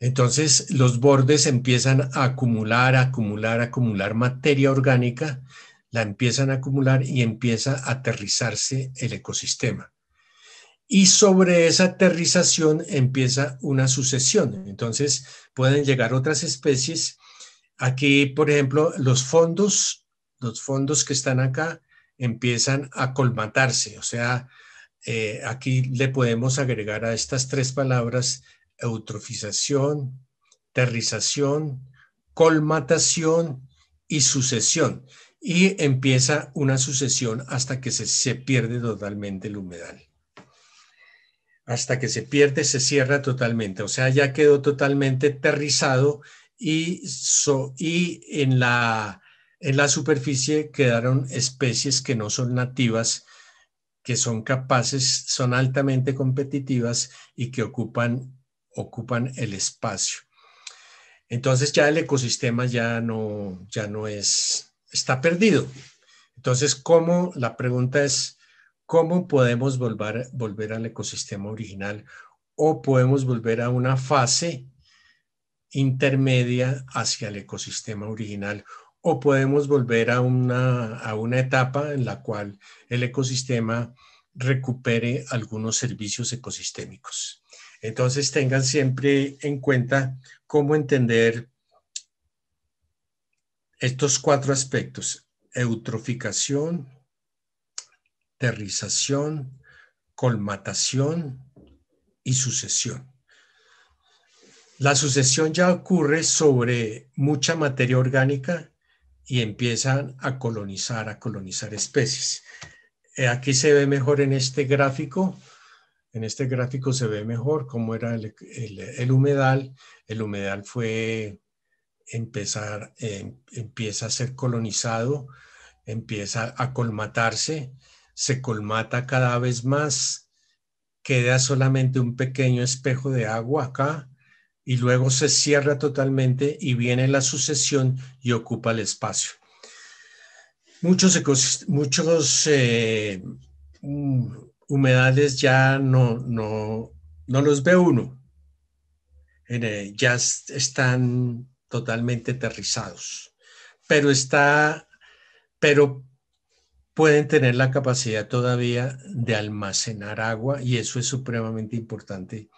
Entonces los bordes empiezan a acumular, acumular, acumular materia orgánica, la empiezan a acumular y empieza a aterrizarse el ecosistema. Y sobre esa aterrización empieza una sucesión. Entonces pueden llegar otras especies. Aquí, por ejemplo, los fondos, los fondos que están acá empiezan a colmatarse. O sea, eh, aquí le podemos agregar a estas tres palabras eutrofización, terrización, colmatación y sucesión. Y empieza una sucesión hasta que se, pierde totalmente el humedal hasta que se pierde, se cierra totalmente. O sea, ya quedó totalmente aterrizado y, y en, en la superficie quedaron especies que no son nativas, que son capaces, son altamente competitivas y que ocupan ocupan el espacio. Entonces ya el ecosistema ya no, ya no es, está perdido. Entonces, ¿cómo? La pregunta es, ¿cómo podemos volver, volver al ecosistema original o podemos volver a una fase intermedia hacia el ecosistema original o podemos volver a una, a una etapa en la cual el ecosistema recupere algunos servicios ecosistémicos. Entonces tengan siempre en cuenta cómo entender estos cuatro aspectos, eutroficación, terrización, colmatación y sucesión. La sucesión ya ocurre sobre mucha materia orgánica y empiezan a colonizar, a colonizar especies. Eh, aquí se ve mejor en este gráfico en este gráfico se ve mejor cómo era el, humedal. El humedal fue empezar, em, empieza a ser colonizado, empieza a colmatarse, se colmata cada vez más, queda solamente un pequeño espejo de agua acá y luego se cierra totalmente y viene la sucesión y ocupa el espacio. Muchos, muchos eh, mm, humedales ya no, no, no los ve uno. Eh, ya están totalmente aterrizados. Pero está, pero pueden tener la capacidad todavía de almacenar agua y eso es supremamente importante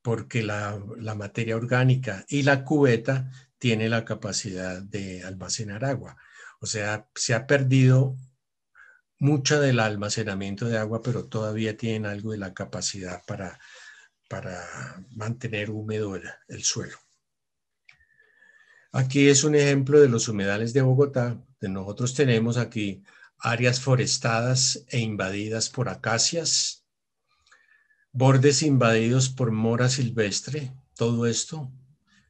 porque la, materia orgánica y la cubeta tiene la capacidad de almacenar agua. O sea, se ha perdido mucha del almacenamiento de agua, pero todavía tienen algo de la capacidad para, para mantener húmedo el, el suelo. Aquí es un ejemplo de los humedales de Bogotá. De nosotros tenemos aquí áreas forestadas e invadidas por acacias, bordes invadidos por mora silvestre, todo esto.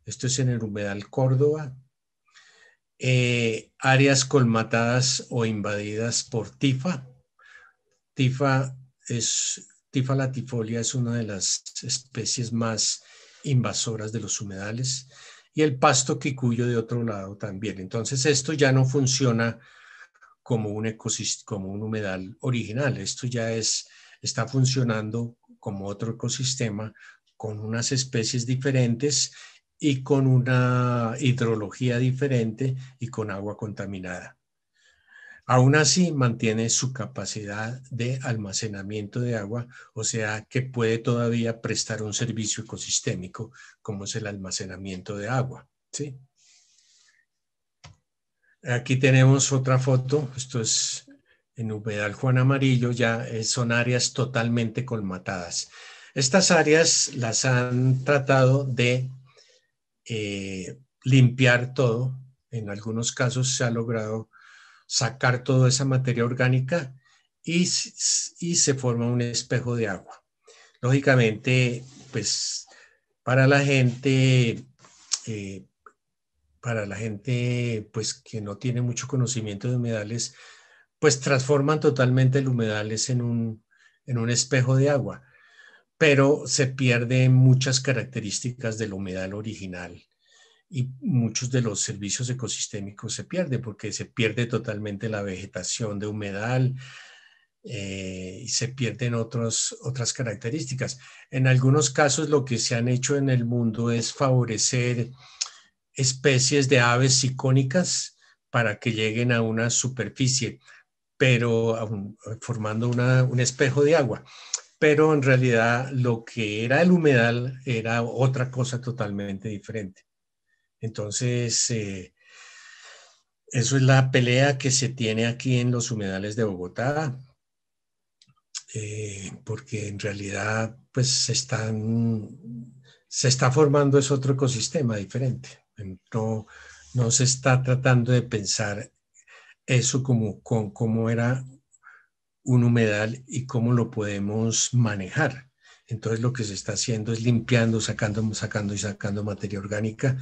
Esto es en el humedal Córdoba, eh, áreas colmatadas o invadidas por tifa. Tifa es latifolia es una de las especies más invasoras de los humedales y el pasto quicuyo de otro lado también. Entonces esto ya no funciona como un ecosistema, como un humedal original. Esto ya es está funcionando como otro ecosistema con unas especies diferentes y con una hidrología diferente y con agua contaminada. Aún así, mantiene su capacidad de almacenamiento de agua, o sea que puede todavía prestar un servicio ecosistémico como es el almacenamiento de agua. ¿sí? Aquí tenemos otra foto, esto es en Humedal Juan Amarillo, ya eh, son áreas totalmente colmatadas. Estas áreas las han tratado de eh, limpiar todo. En algunos casos se ha logrado sacar toda esa materia orgánica y, se forma un espejo de agua. Lógicamente, pues para la gente, eh, para la gente pues que no tiene mucho conocimiento de humedales, pues transforman totalmente el humedales en un espejo de agua pero se pierden muchas características del humedal original y muchos de los servicios ecosistémicos se pierden porque se pierde totalmente la vegetación de humedal eh, y se pierden otras características. En algunos casos lo que se han hecho en el mundo es favorecer especies de aves icónicas para que lleguen a una superficie, pero formando un espejo de agua pero en realidad lo que era el humedal era otra cosa totalmente diferente. Entonces, eh, eso es la pelea que se tiene aquí en los humedales de Bogotá, eh, porque en realidad pues se está formando es otro ecosistema diferente. No, se está tratando de pensar eso como, con, como era un humedal y cómo lo podemos manejar. Entonces lo que se está haciendo es limpiando, sacando, sacando y sacando materia orgánica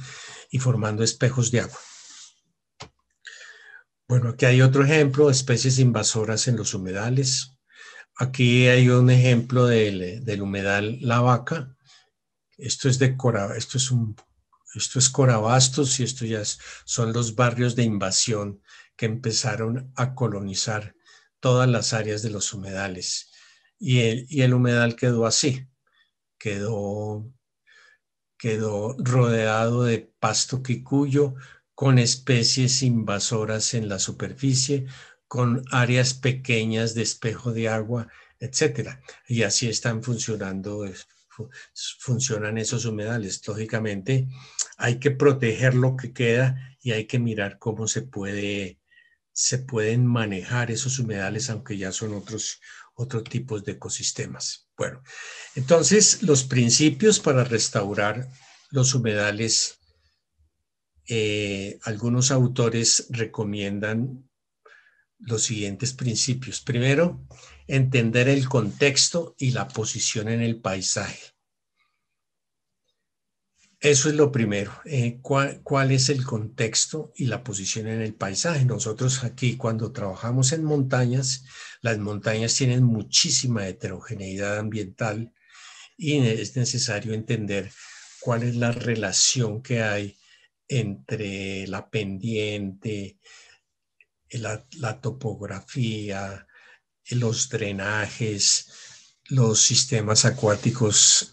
y formando espejos de agua. Bueno, aquí hay otro ejemplo, especies invasoras en los humedales. Aquí hay un ejemplo del, humedal La Vaca. Esto es, de esto, es un, esto es Corabastos y esto ya son los barrios de invasión que empezaron a colonizar todas las áreas de los humedales. Y el, humedal quedó así, quedó, quedó rodeado de pasto quicuyo con especies invasoras en la superficie, con áreas pequeñas de espejo de agua, etc. Y así están funcionando, eh, funcionan esos humedales. Lógicamente, hay que proteger lo que queda y hay que mirar cómo se puede se pueden manejar esos humedales, aunque ya son otros, otros tipos de ecosistemas. Bueno, entonces los principios para restaurar los humedales, eh, algunos autores recomiendan los siguientes principios. Primero, entender el contexto y la posición en el paisaje. Eso es lo primero. Eh, ¿cuál, es el contexto y la posición en el paisaje? Nosotros aquí cuando trabajamos en montañas, las montañas tienen muchísima heterogeneidad ambiental y es necesario entender cuál es la relación que hay entre la pendiente, la, topografía, los drenajes, los sistemas acuáticos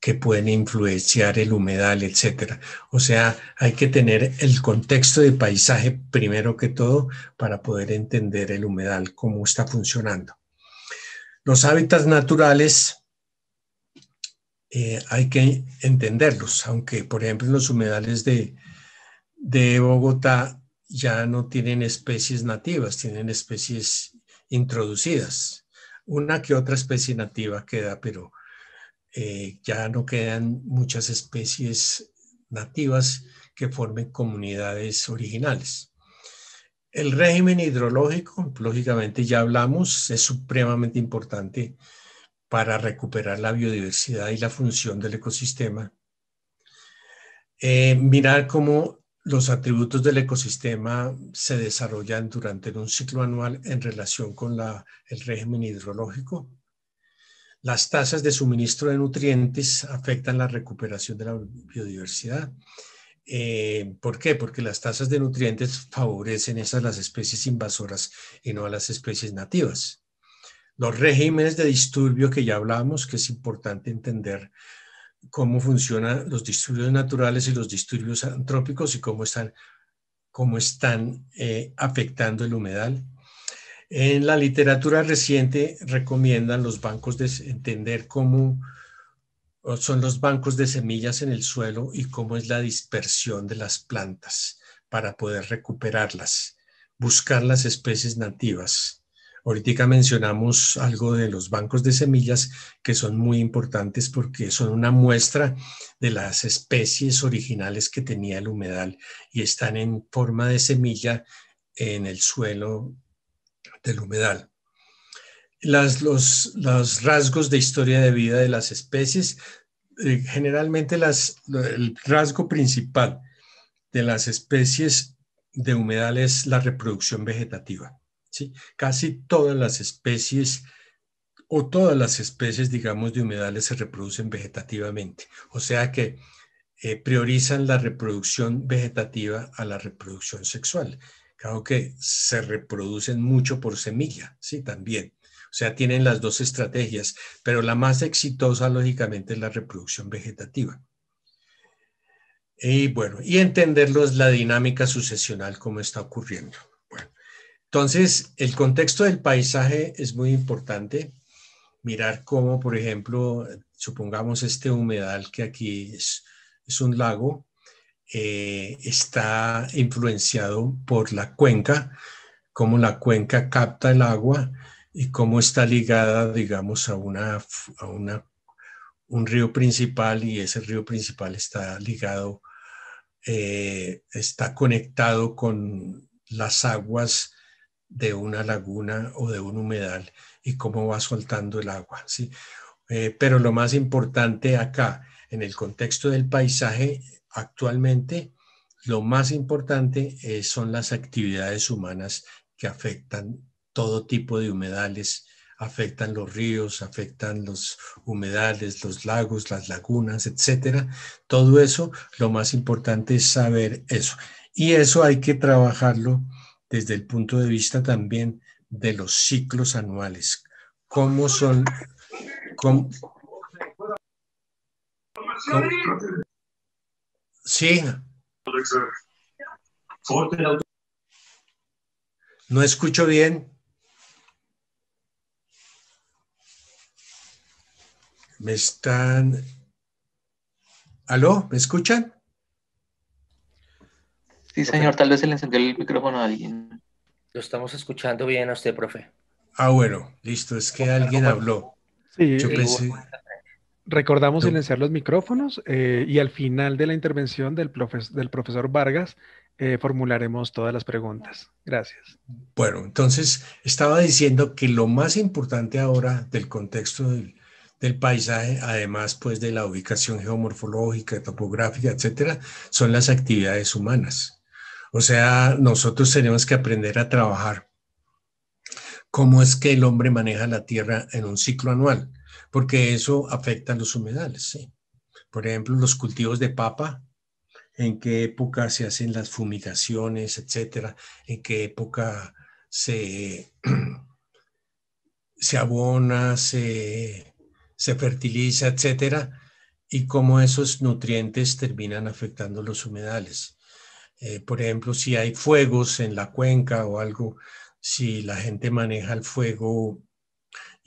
que pueden influenciar el humedal, etc. O sea, hay que tener el contexto de paisaje primero que todo para poder entender el humedal, cómo está funcionando. Los hábitats naturales eh, hay que entenderlos, aunque por ejemplo los humedales de, de Bogotá ya no tienen especies nativas, tienen especies introducidas. Una que otra especie nativa queda, pero eh, ya no quedan muchas especies nativas que formen comunidades originales. El régimen hidrológico, lógicamente ya hablamos, es supremamente importante para recuperar la biodiversidad y la función del ecosistema. Eh, mirar cómo los atributos del ecosistema se desarrollan durante un ciclo anual en relación con el régimen hidrológico. Las tasas de suministro de nutrientes afectan la recuperación de la biodiversidad. Eh, ¿Por qué? Porque las tasas de nutrientes favorecen esas las especies invasoras y no a las especies nativas. Los regímenes de disturbio que ya hablamos, que es importante entender cómo funcionan los disturbios naturales y los disturbios antrópicos y cómo están, cómo están eh, afectando el humedal en la literatura reciente recomiendan los bancos de entender cómo son los bancos de semillas en el suelo y cómo es la dispersión de las plantas para poder recuperarlas, buscar las especies nativas. Ahorita mencionamos algo de los bancos de semillas que son muy importantes porque son una muestra de las especies originales que tenía el humedal y están en forma de semilla en el suelo del humedal. Las, los, los, rasgos de historia de vida de las especies, eh, generalmente las, el rasgo principal de las especies de humedales es la reproducción vegetativa. ¿sí? Casi todas las especies o todas las especies, digamos, de humedales se reproducen vegetativamente. O sea que eh, priorizan la reproducción vegetativa a la reproducción sexual. Claro que se reproducen mucho por semilla, sí, también. O sea, tienen las dos estrategias, pero la más exitosa, lógicamente, es la reproducción vegetativa. Y bueno, y entenderlos la dinámica sucesional como está ocurriendo. entonces, el contexto del paisaje es muy importante. Mirar cómo, por ejemplo, supongamos este humedal que aquí es un lago, eh, está influenciado por la cuenca, cómo la cuenca capta el agua y cómo está ligada, digamos, a, una, una, un río principal y ese río principal está ligado, eh, está conectado con las aguas de una laguna o de un humedal y cómo va soltando el agua. ¿sí? Eh, pero lo más importante acá, en el contexto del paisaje, actualmente lo más importante eh, son las actividades humanas que afectan todo tipo de humedales, afectan los ríos, afectan los humedales, los lagos, las lagunas, etcétera. Todo eso, lo más importante es saber eso. Y eso hay que trabajarlo desde el punto de vista también de los ciclos anuales. ¿Cómo son? Sí. No escucho bien. Me están... ¿Aló? ¿Me escuchan? Sí, señor, tal vez se le encendió el micrófono a alguien. Lo estamos escuchando bien a usted, profe. Ah, bueno, listo, es que alguien habló. Sí, Yo pensé... Recordamos silenciar los micrófonos eh, y al final de la intervención del, profesor Vargas eh, formularemos todas las preguntas. Gracias. Bueno, entonces estaba diciendo que lo más importante ahora del contexto del, paisaje, además pues de la ubicación geomorfológica, topográfica, etcétera, son las actividades humanas. O sea, nosotros tenemos que aprender a trabajar cómo es que el hombre maneja la tierra en un ciclo anual porque eso afecta a los humedales. ¿sí? Por ejemplo, los cultivos de papa, en qué época se hacen las fumigaciones, etcétera, en qué época se, se abona, se, se fertiliza, etcétera, y cómo esos nutrientes terminan afectando los humedales. Eh, por ejemplo, si hay fuegos en la cuenca o algo, si la gente maneja el fuego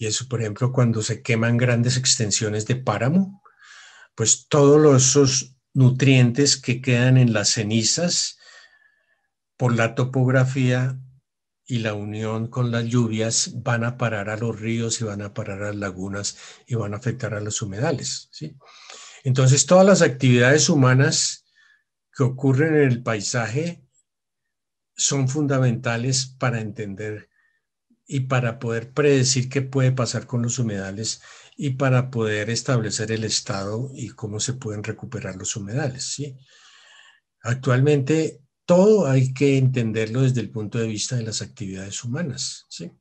y eso, por ejemplo, cuando se queman grandes extensiones de páramo, pues todos los nutrientes que quedan en las cenizas por la topografía y la unión con las lluvias van a parar a los ríos y van a parar a las lagunas y van a afectar a los humedales. Entonces, todas las actividades humanas que ocurren en el paisaje son fundamentales para entender y para poder predecir qué puede pasar con los humedales y para poder establecer el estado y cómo se pueden recuperar los humedales. ¿sí? Actualmente todo hay que entenderlo desde el punto de vista de las actividades humanas, ¿sí?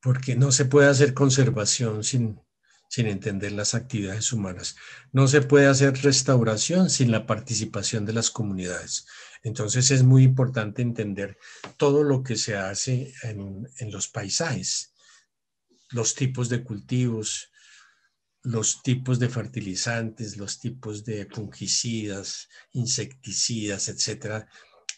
porque no se puede hacer conservación sin, sin entender las actividades humanas, no se puede hacer restauración sin la participación de las comunidades. Entonces es muy importante entender todo lo que se hace en, los paisajes, los tipos de cultivos, los tipos de fertilizantes, los tipos de fungicidas, insecticidas, etcétera,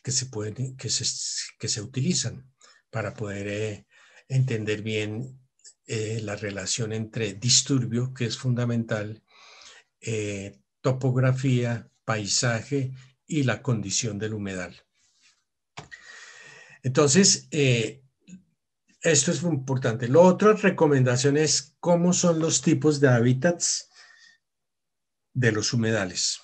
que se, pueden, que se, utilizan para poder eh, entender bien eh, la relación entre disturbio, que es fundamental, eh, topografía, paisaje y la condición del humedal. Entonces, eh, esto es importante. Lo otra recomendación es cómo son los tipos de hábitats de los humedales.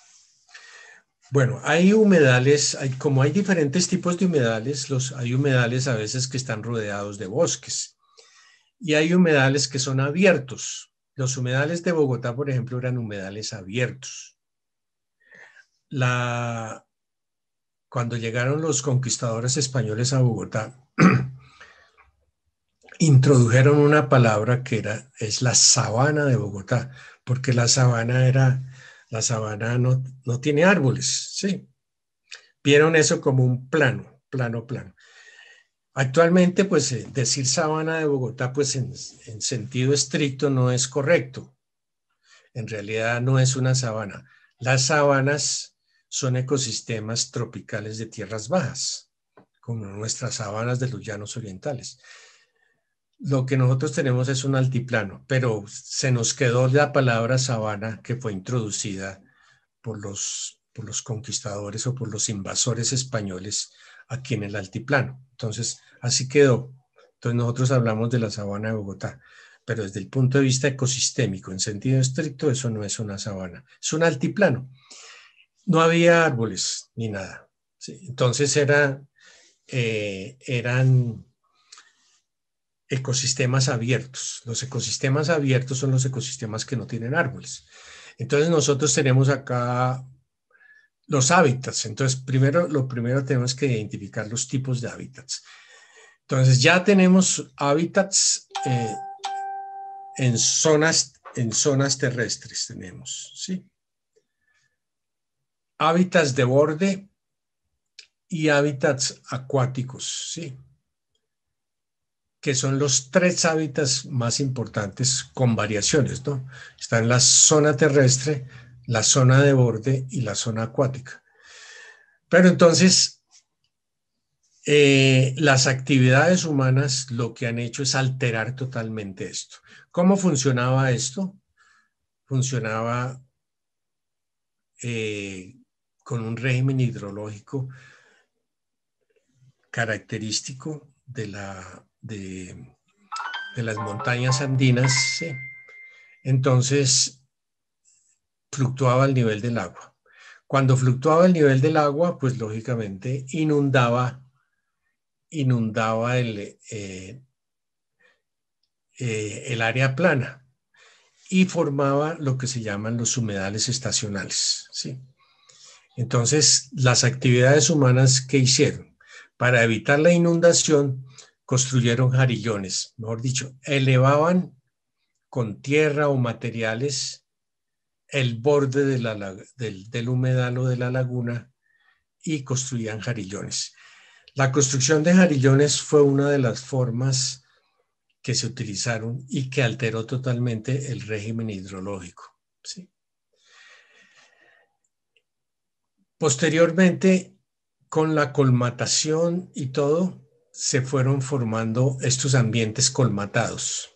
Bueno, hay humedales, como hay diferentes tipos de humedales, los, hay humedales a veces que están rodeados de bosques y hay humedales que son abiertos. Los humedales de Bogotá, por ejemplo, eran humedales abiertos la, cuando llegaron los conquistadores españoles a Bogotá, introdujeron una palabra que era, es la sabana de Bogotá, porque la sabana era, la sabana no, no tiene árboles, ¿sí? Vieron eso como un plano, plano, plano. Actualmente, pues eh, decir sabana de Bogotá, pues en sentido estricto no es correcto. En realidad no es una sabana. Las sabanas son ecosistemas tropicales de tierras bajas, como nuestras sabanas de los llanos orientales. Lo que nosotros tenemos es un altiplano, pero se nos quedó la palabra sabana que fue introducida por los, por los conquistadores o por los invasores españoles aquí en el altiplano. Entonces, así quedó. Entonces, nosotros hablamos de la sabana de Bogotá pero desde el punto de vista ecosistémico, en sentido estricto, eso no es una sabana, es un altiplano no había árboles ni nada. Entonces eh, eran ecosistemas abiertos. Los ecosistemas abiertos son los ecosistemas que no tienen árboles. Entonces nosotros tenemos acá los hábitats. Entonces, primero, lo primero tenemos que identificar los tipos de hábitats. Entonces, ya tenemos hábitats eh, en, zonas, en zonas terrestres, tenemos, ¿sí? hábitats de borde y hábitats acuáticos, ¿sí? que son los tres hábitats más importantes con variaciones. ¿no? Están la zona terrestre, la zona de borde y la zona acuática. Pero entonces, eh, las actividades humanas lo que han hecho es alterar totalmente esto. ¿Cómo funcionaba esto? Funcionaba eh, con un régimen hidrológico característico de, la, de, las montañas andinas, entonces fluctuaba el nivel del agua. Cuando fluctuaba el nivel del agua, pues lógicamente inundaba, inundaba el, eh, eh, el área plana y formaba lo que se llaman los humedales estacionales. ¿sí? Entonces, las actividades humanas que hicieron para evitar la inundación construyeron jarillones, mejor dicho, elevaban con tierra o materiales el borde del, humedal o de la laguna y construían jarillones. La construcción de jarillones fue una de las formas que se utilizaron y que alteró totalmente el régimen hidrológico. ¿sí? Posteriormente, con la colmatación y todo, se fueron formando estos ambientes colmatados,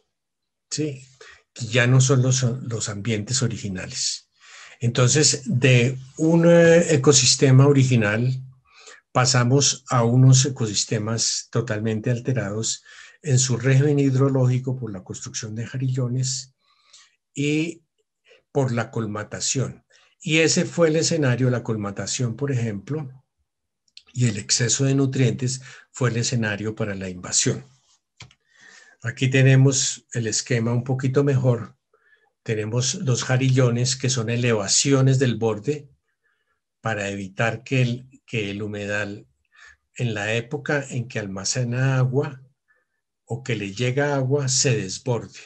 ¿sí? que ya no son los, los ambientes originales. Entonces, de un eh, ecosistema original pasamos a unos ecosistemas totalmente alterados en su régimen hidrológico por la construcción de jarillones y por la colmatación. Y ese fue el escenario, la colmatación, por ejemplo, y el exceso de nutrientes fue el escenario para la invasión. Aquí tenemos el esquema un poquito mejor. Tenemos los jarillones, que son elevaciones del borde para evitar que el, que el humedal, en la época en que almacena agua o que le llega agua, se desborde.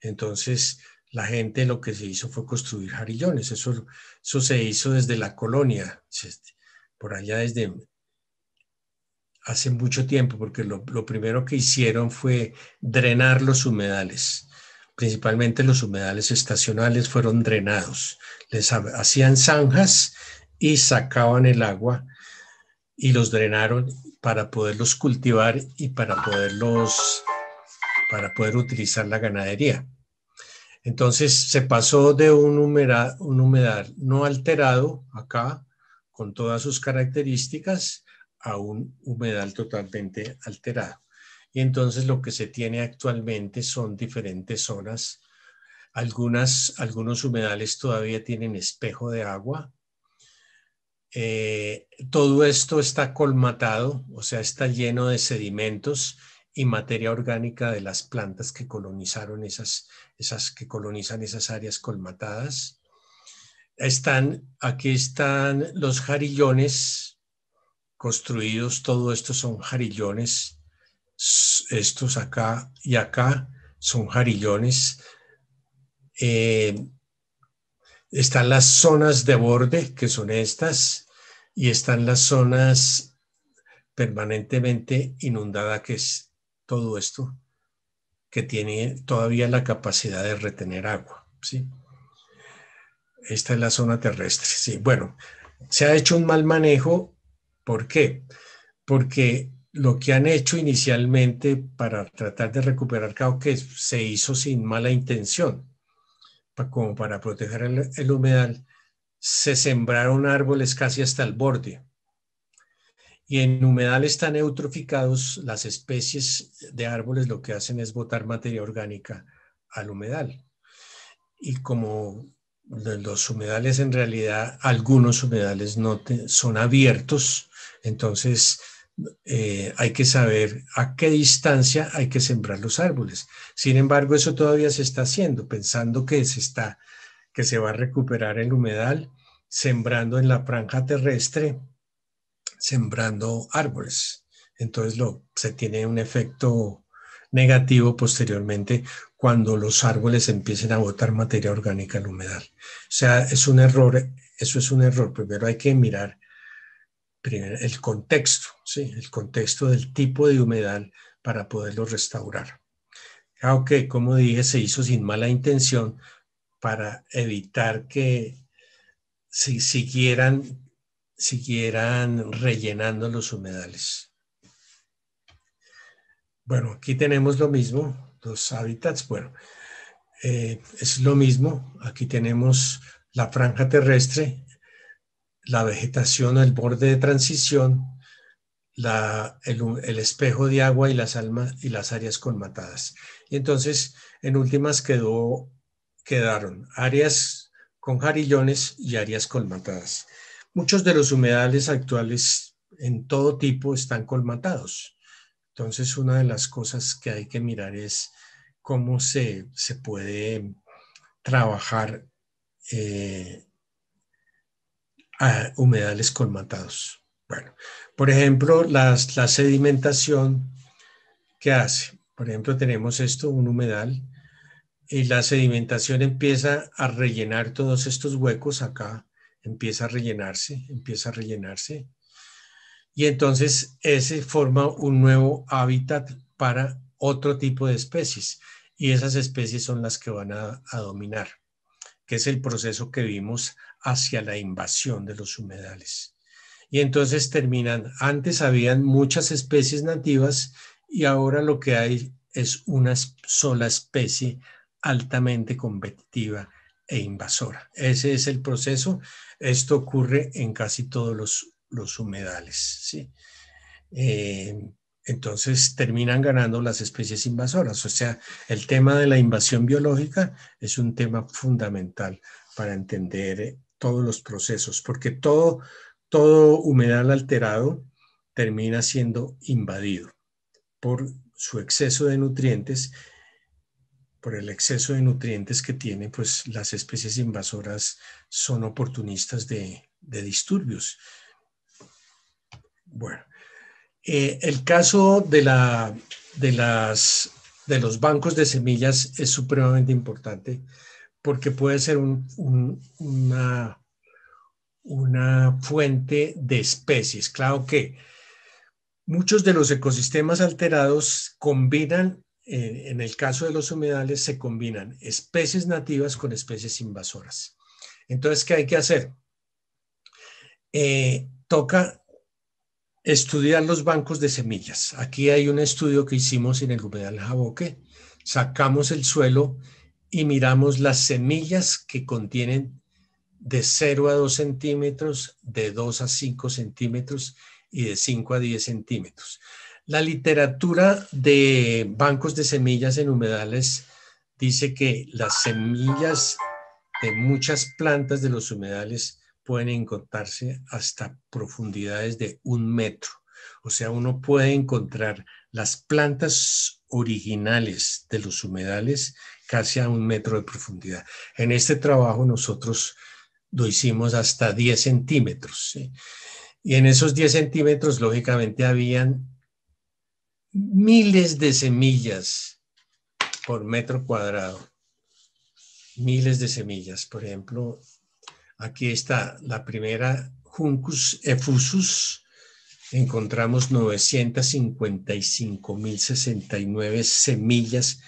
Entonces, la gente lo que se hizo fue construir jarillones. Eso, se hizo desde la colonia, este, por allá desde hace mucho tiempo, porque lo, lo primero que hicieron fue drenar los humedales. Principalmente los humedales estacionales fueron drenados. Les hacían zanjas y sacaban el agua y los drenaron para poderlos cultivar y para poderlos para poder utilizar la ganadería. Entonces se pasó de un humedal, no alterado acá, con todas sus características, a un humedal totalmente alterado. Y entonces lo que se tiene actualmente son diferentes zonas. Algunas, algunos humedales todavía tienen espejo de agua. Eh, todo esto está colmatado, o sea, está lleno de sedimentos y materia orgánica de las plantas que colonizaron esas, esas que colonizan esas áreas colmatadas. Están, aquí están los jarillones construidos, todo esto son jarillones, estos acá y acá son jarillones. Eh, están las zonas de borde, que son estas, y están las zonas permanentemente inundadas, que es todo esto que tiene todavía la capacidad de retener agua. ¿sí? Esta es la zona terrestre. Sí, bueno, se ha hecho un mal manejo. ¿Por qué? Porque lo que han hecho inicialmente para tratar de recuperar cabo que se hizo sin mala intención, como para proteger el humedal, se sembraron árboles casi hasta el borde y en humedales tan eutroficados, las especies de árboles lo que hacen es botar materia orgánica al humedal. Y como los humedales en realidad, algunos humedales no son abiertos, entonces eh, hay que saber a qué distancia hay que sembrar los árboles. Sin embargo, eso todavía se está haciendo, pensando que está, que se va a recuperar el humedal, sembrando en la franja terrestre sembrando árboles. Entonces lo, se tiene un efecto negativo posteriormente cuando los árboles empiecen a botar materia orgánica al humedal. O sea, es un error, eso es un error. Primero hay que mirar primero, el contexto, ¿sí? el contexto del tipo de humedal para poderlo restaurar. Aunque, ah, como dije, se hizo sin mala intención para evitar que si siguieran siguieran rellenando los humedales. Bueno, aquí tenemos lo mismo, los hábitats, bueno, eh, es lo mismo, aquí tenemos la franja terrestre, la vegetación al borde de transición, el, espejo de agua y las, almas, y las áreas colmatadas. Y entonces, en últimas quedó, quedaron áreas con jarillones y áreas colmatadas. Muchos de los humedales actuales en todo tipo están colmatados. Entonces, una de las cosas que hay que mirar es cómo se, puede trabajar eh, a humedales colmatados. Bueno, por ejemplo, la sedimentación que hace. Por ejemplo, tenemos esto, un humedal, y la sedimentación empieza a rellenar todos estos huecos acá empieza a rellenarse, empieza a rellenarse. Y entonces ese forma un nuevo hábitat para otro tipo de especies. Y esas especies son las que van a, dominar, que es el proceso que vimos hacia la invasión de los humedales. Y entonces terminan, antes habían muchas especies nativas y ahora lo que hay es una sola especie altamente competitiva e invasora. Ese es el proceso. Esto ocurre en casi todos los, humedales. ¿sí? Eh, entonces terminan ganando las especies invasoras. O sea, el tema de la invasión biológica es un tema fundamental para entender eh, todos los procesos, porque todo, todo humedal alterado termina siendo invadido por su exceso de nutrientes por el exceso de nutrientes que tiene, pues las especies invasoras son oportunistas de, disturbios. Bueno, eh, el caso de, la, de, las, de los bancos de semillas es supremamente importante porque puede ser una, una fuente de especies. Claro que muchos de los ecosistemas alterados combinan en, el caso de los humedales se combinan especies nativas con especies invasoras. Entonces, ¿qué hay que hacer? Eh, toca estudiar los bancos de semillas. Aquí hay un estudio que hicimos en el humedal Jaboque. Sacamos el suelo y miramos las semillas que contienen de 0 a 2 centímetros, de 2 a 5 centímetros y de 5 a 10 centímetros. La literatura de bancos de semillas en humedales dice que las semillas de muchas plantas de los humedales pueden encontrarse hasta profundidades de un metro. O sea, uno puede encontrar las plantas originales de los humedales casi a un metro de profundidad. En este trabajo nosotros lo hicimos hasta 10 centímetros. Y en esos 10 centímetros, lógicamente, habían miles de semillas por metro cuadrado. Miles de semillas. Por ejemplo, aquí está la primera Juncus efusus. Encontramos 955.069 semillas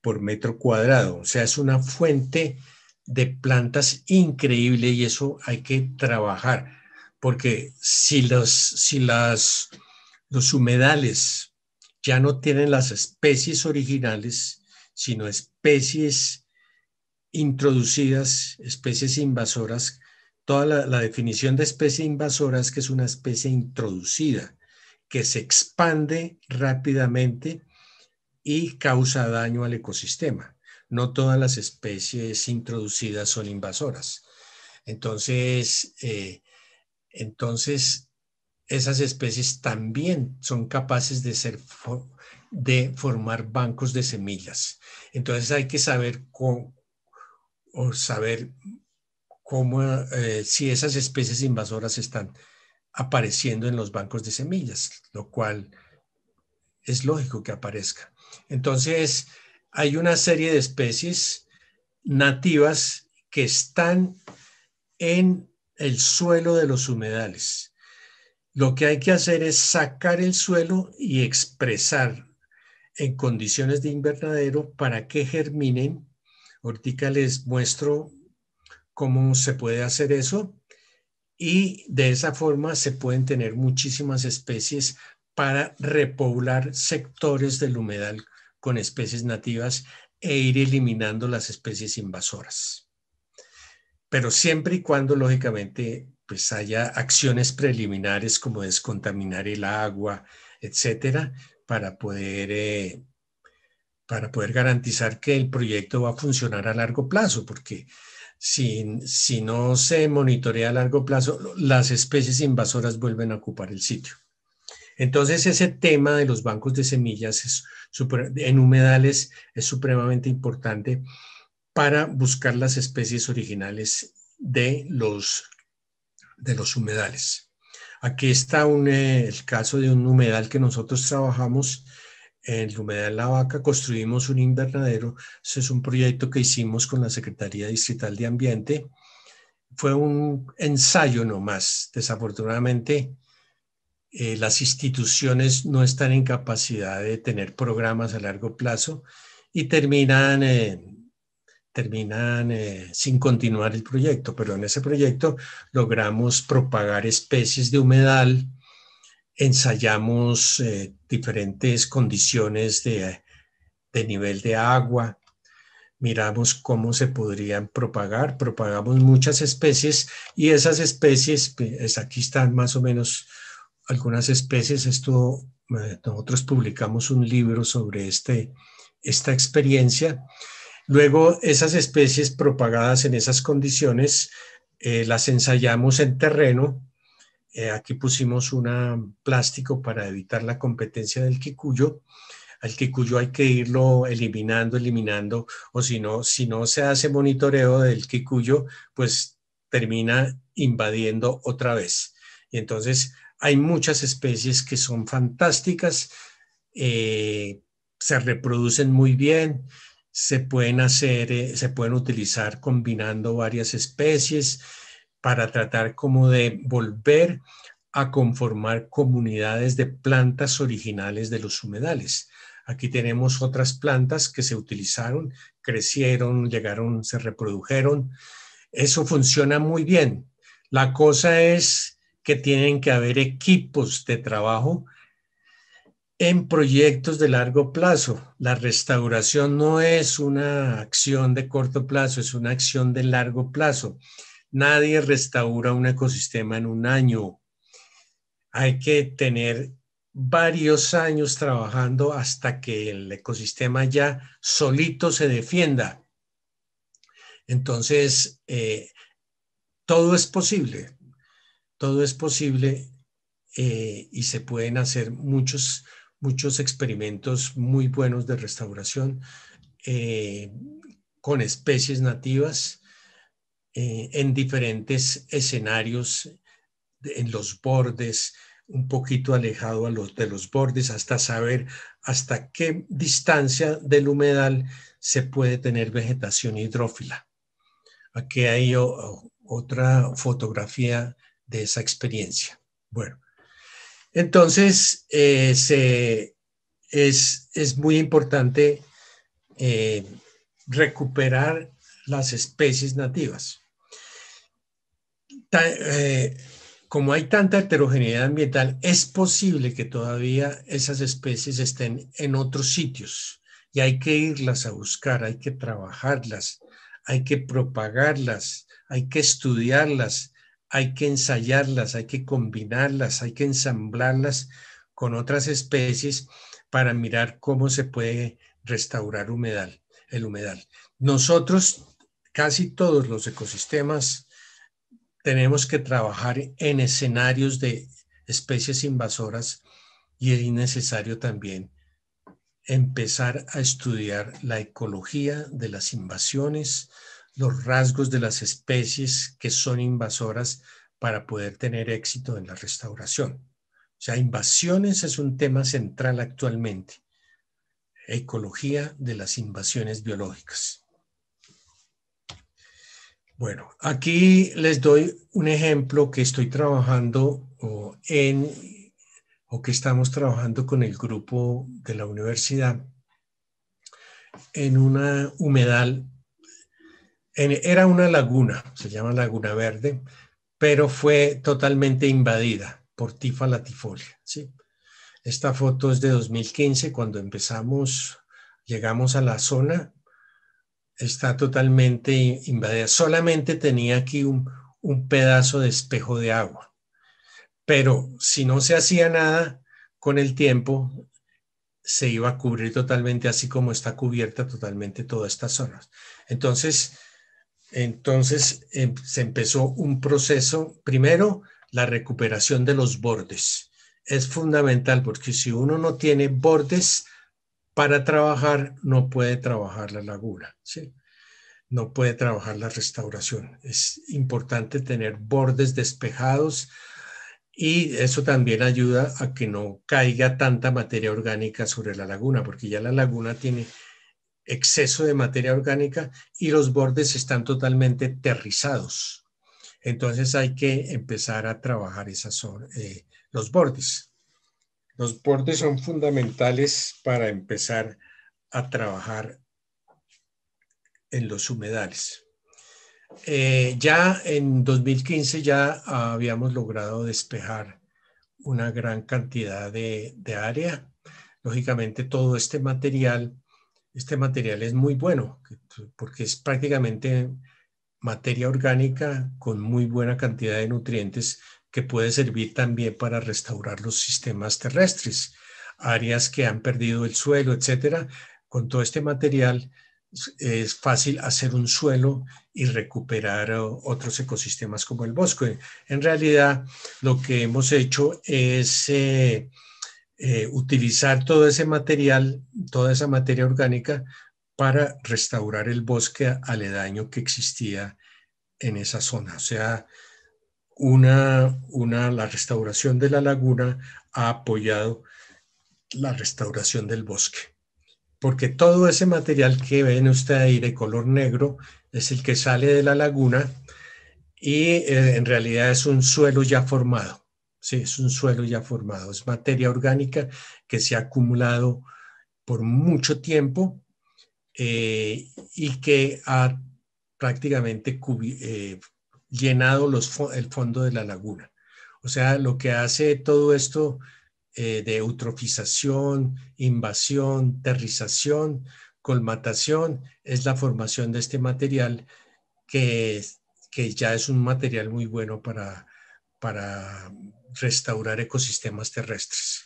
por metro cuadrado. O sea, es una fuente de plantas increíble y eso hay que trabajar. Porque si, los, si las, los humedales ya no tienen las especies originales, sino especies introducidas, especies invasoras. Toda la, definición de especie invasora es que es una especie introducida, que se expande rápidamente y causa daño al ecosistema. No todas las especies introducidas son invasoras. Entonces, eh, entonces esas especies también son capaces de, ser, de formar bancos de semillas. Entonces hay que saber cómo, o saber cómo, eh, si esas especies invasoras están apareciendo en los bancos de semillas, lo cual es lógico que aparezca. Entonces, hay una serie de especies nativas que están en el suelo de los humedales lo que hay que hacer es sacar el suelo y expresar en condiciones de invernadero para que germinen. Ahorita les muestro cómo se puede hacer eso y de esa forma se pueden tener muchísimas especies para repoblar sectores del humedal con especies nativas e ir eliminando las especies invasoras. Pero siempre y cuando, lógicamente, pues haya acciones preliminares como descontaminar el agua, etcétera, para poder, eh, para poder garantizar que el proyecto va a funcionar a largo plazo, porque si, si no se monitorea a largo plazo, las especies invasoras vuelven a ocupar el sitio. Entonces ese tema de los bancos de semillas en humedales es supremamente importante para buscar las especies originales de los de los humedales. Aquí está eh, el caso de un humedal que nosotros trabajamos, en el humedal La Vaca, construimos un invernadero. Ese es un proyecto que hicimos con la Secretaría Distrital de Ambiente. Fue un ensayo nomás. Desafortunadamente, eh, las instituciones no están en capacidad de tener programas a largo plazo y terminan en terminan eh, sin continuar el proyecto, pero en ese proyecto logramos propagar especies de humedal, ensayamos eh, diferentes condiciones de, nivel de agua, miramos cómo se podrían propagar, propagamos muchas especies y esas especies, eh, aquí están más o menos algunas especies, esto nosotros publicamos un libro sobre este, esta experiencia Luego, esas especies propagadas en esas condiciones eh, las ensayamos en terreno. Eh, aquí pusimos un plástico para evitar la competencia del quicuyo. Al quicuyo hay que irlo eliminando, eliminando, o si no, si no se hace monitoreo del quicuyo, pues termina invadiendo otra vez. Y entonces hay muchas especies que son fantásticas, eh, se reproducen muy bien, se pueden hacer, eh, se pueden utilizar combinando varias especies para tratar como de volver a conformar comunidades de plantas originales de los humedales. Aquí tenemos otras plantas que se utilizaron, crecieron, llegaron, se reprodujeron. Eso funciona muy bien. La cosa es que tienen que haber equipos de trabajo en proyectos de largo plazo. La restauración no es una acción de corto plazo, es una acción de largo plazo. Nadie restaura un ecosistema en un año. Hay que tener varios años trabajando hasta que el ecosistema ya solito se defienda. Entonces, eh, todo es posible, todo es posible eh, y se pueden hacer muchos muchos experimentos muy buenos de restauración eh, con especies nativas eh, en diferentes escenarios, en los bordes, un poquito alejado a los, de los bordes, hasta saber hasta qué distancia del humedal se puede tener vegetación hidrófila. Aquí hay otra fotografía de esa experiencia. Bueno, entonces, eh, es, muy importante eh, recuperar las especies nativas. Eh, como hay tanta heterogeneidad ambiental, es posible que todavía esas especies estén en otros sitios y hay que irlas a buscar, hay que trabajarlas, hay que propagarlas, hay que estudiarlas, hay que ensayarlas, hay que combinarlas, hay que ensamblarlas con otras especies para mirar cómo se puede restaurar humedal, el humedal. Nosotros, casi todos los ecosistemas, tenemos que trabajar en escenarios de especies invasoras y es necesario también empezar a estudiar la ecología de las invasiones, los rasgos de las especies que son invasoras para poder tener éxito en la restauración. O sea, invasiones es un tema central actualmente. Ecología de las invasiones biológicas. Bueno, aquí les doy un ejemplo que estoy trabajando en o que estamos trabajando con el grupo de la universidad en una humedal era una laguna, se llama Laguna Verde, pero fue totalmente invadida por tifa latifolia. ¿sí? Esta foto es de 2015, cuando empezamos, llegamos a la zona, está totalmente invadida. Solamente tenía aquí un, un pedazo de espejo de agua. Pero si no se hacía nada con el tiempo, se iba a cubrir totalmente, así como está cubierta totalmente toda esta zona. Entonces, entonces em, se empezó un proceso, primero, la recuperación de los bordes. Es fundamental porque si uno no tiene bordes para trabajar, no puede trabajar la laguna, no puede trabajar la restauración. Es importante tener bordes despejados y eso también ayuda a que no caiga tanta materia orgánica sobre la laguna, porque ya la laguna tiene exceso de materia orgánica y los bordes están totalmente terrizados. Entonces hay que empezar a trabajar esas, eh, los bordes. Los bordes son fundamentales para empezar a trabajar en los humedales. Eh, ya en 2015 ya habíamos logrado despejar una gran cantidad de, de área. Lógicamente todo este material este material es muy bueno, porque es prácticamente materia orgánica con muy buena cantidad de nutrientes que puede servir también para restaurar los sistemas terrestres, áreas que han perdido el suelo, etc. Con todo este material es fácil hacer un suelo y recuperar otros ecosistemas como el bosque. En realidad, lo que hemos hecho es eh, eh, utilizar todo ese material, toda esa materia orgánica para restaurar el bosque aledaño que existía en esa zona. O sea, una, una, la restauración de la laguna ha apoyado la restauración del bosque. Porque todo ese material que ven usted ahí de color negro es el que sale de la laguna y eh, en realidad es un suelo ya formado. Sí, es un suelo ya formado, es materia orgánica que se ha acumulado por mucho tiempo eh, y que ha prácticamente eh, llenado los, el fondo de la laguna. O sea, lo que hace todo esto eh, de eutrofización, invasión, terrización, colmatación, es la formación de este material que, ya es un material muy bueno para, para restaurar ecosistemas terrestres.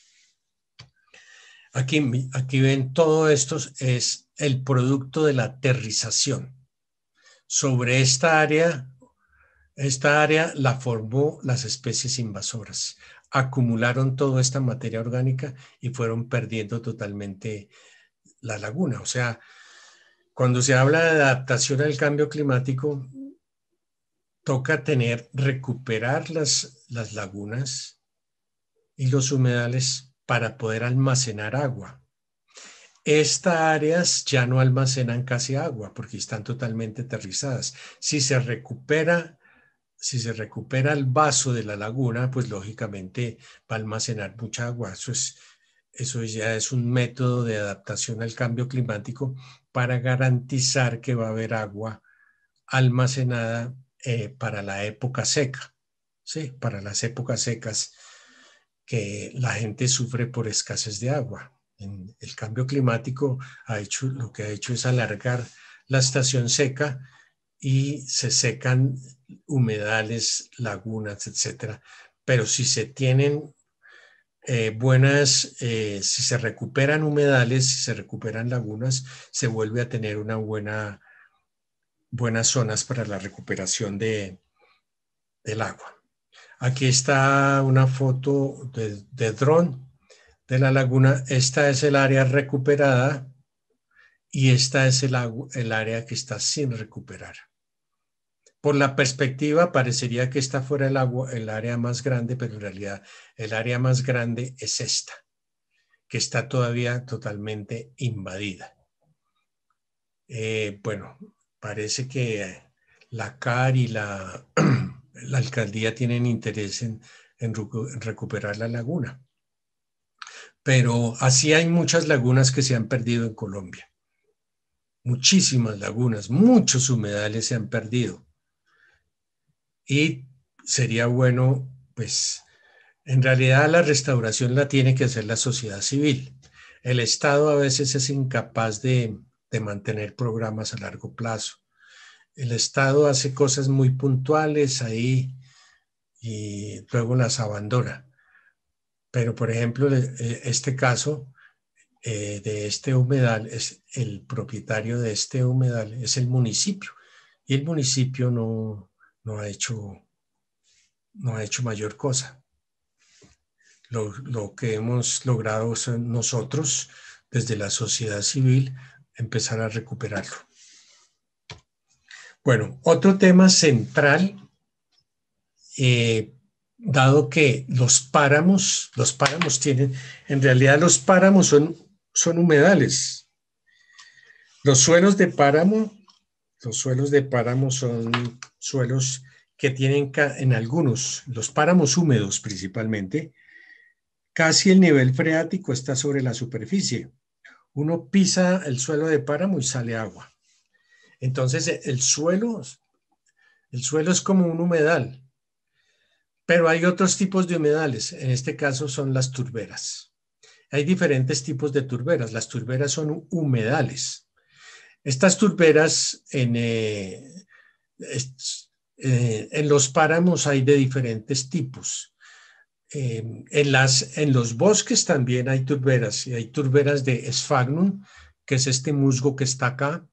Aquí, aquí ven todo esto es el producto de la aterrización. Sobre esta área, esta área la formó las especies invasoras. Acumularon toda esta materia orgánica y fueron perdiendo totalmente la laguna. O sea, cuando se habla de adaptación al cambio climático, toca tener, recuperar las, las lagunas y los humedales para poder almacenar agua. Estas áreas ya no almacenan casi agua porque están totalmente aterrizadas. Si se recupera, si se recupera el vaso de la laguna, pues lógicamente va a almacenar mucha agua. Eso, es, eso ya es un método de adaptación al cambio climático para garantizar que va a haber agua almacenada eh, para la época seca. ¿sí? para las épocas secas que la gente sufre por escasez de agua. el cambio climático ha hecho, lo que ha hecho es alargar la estación seca y se secan humedales, lagunas, etc Pero si se tienen eh, buenas, eh, si se recuperan humedales, si se recuperan lagunas, se vuelve a tener una buena, buenas zonas para la recuperación de, del agua. Aquí está una foto de, dron de la laguna. Esta es el área recuperada y esta es el, área que está sin recuperar. Por la perspectiva parecería que esta fuera el, agua, el área más grande, pero en realidad el área más grande es esta, que está todavía totalmente invadida. Eh, bueno, parece que la CAR y la la alcaldía tiene interés en, recuperar la laguna. Pero así hay muchas lagunas que se han perdido en Colombia. Muchísimas lagunas, muchos humedales se han perdido. Y sería bueno, pues, en realidad la restauración la tiene que hacer la sociedad civil. El Estado a veces es incapaz de mantener programas a largo plazo el Estado hace cosas muy puntuales ahí y luego las abandona. Pero, por ejemplo, eh, este caso eh, de este humedal, es el propietario de este humedal es el municipio y el municipio no, ha, hecho, no ha hecho mayor cosa. Lo, lo que hemos logrado nosotros desde la sociedad civil empezar a recuperarlo. Bueno, otro tema central, eh, dado que los páramos, los páramos tienen, en realidad los páramos son, son humedales. Los suelos de páramo, los suelos de páramo son suelos que tienen en algunos, los páramos húmedos principalmente, casi el nivel freático está sobre la superficie. Uno pisa el suelo de páramo y sale agua. Entonces e, el suelo, el suelo es como un humedal, pero hay otros tipos de humedales, en este caso son las turberas. Hay diferentes tipos de turberas, las turberas son humedales. Estas turberas en, eh, eh, los páramos hay de diferentes tipos. Em, en, en los bosques también hay turberas y hay turberas de esfagnum, que es este musgo que está acá,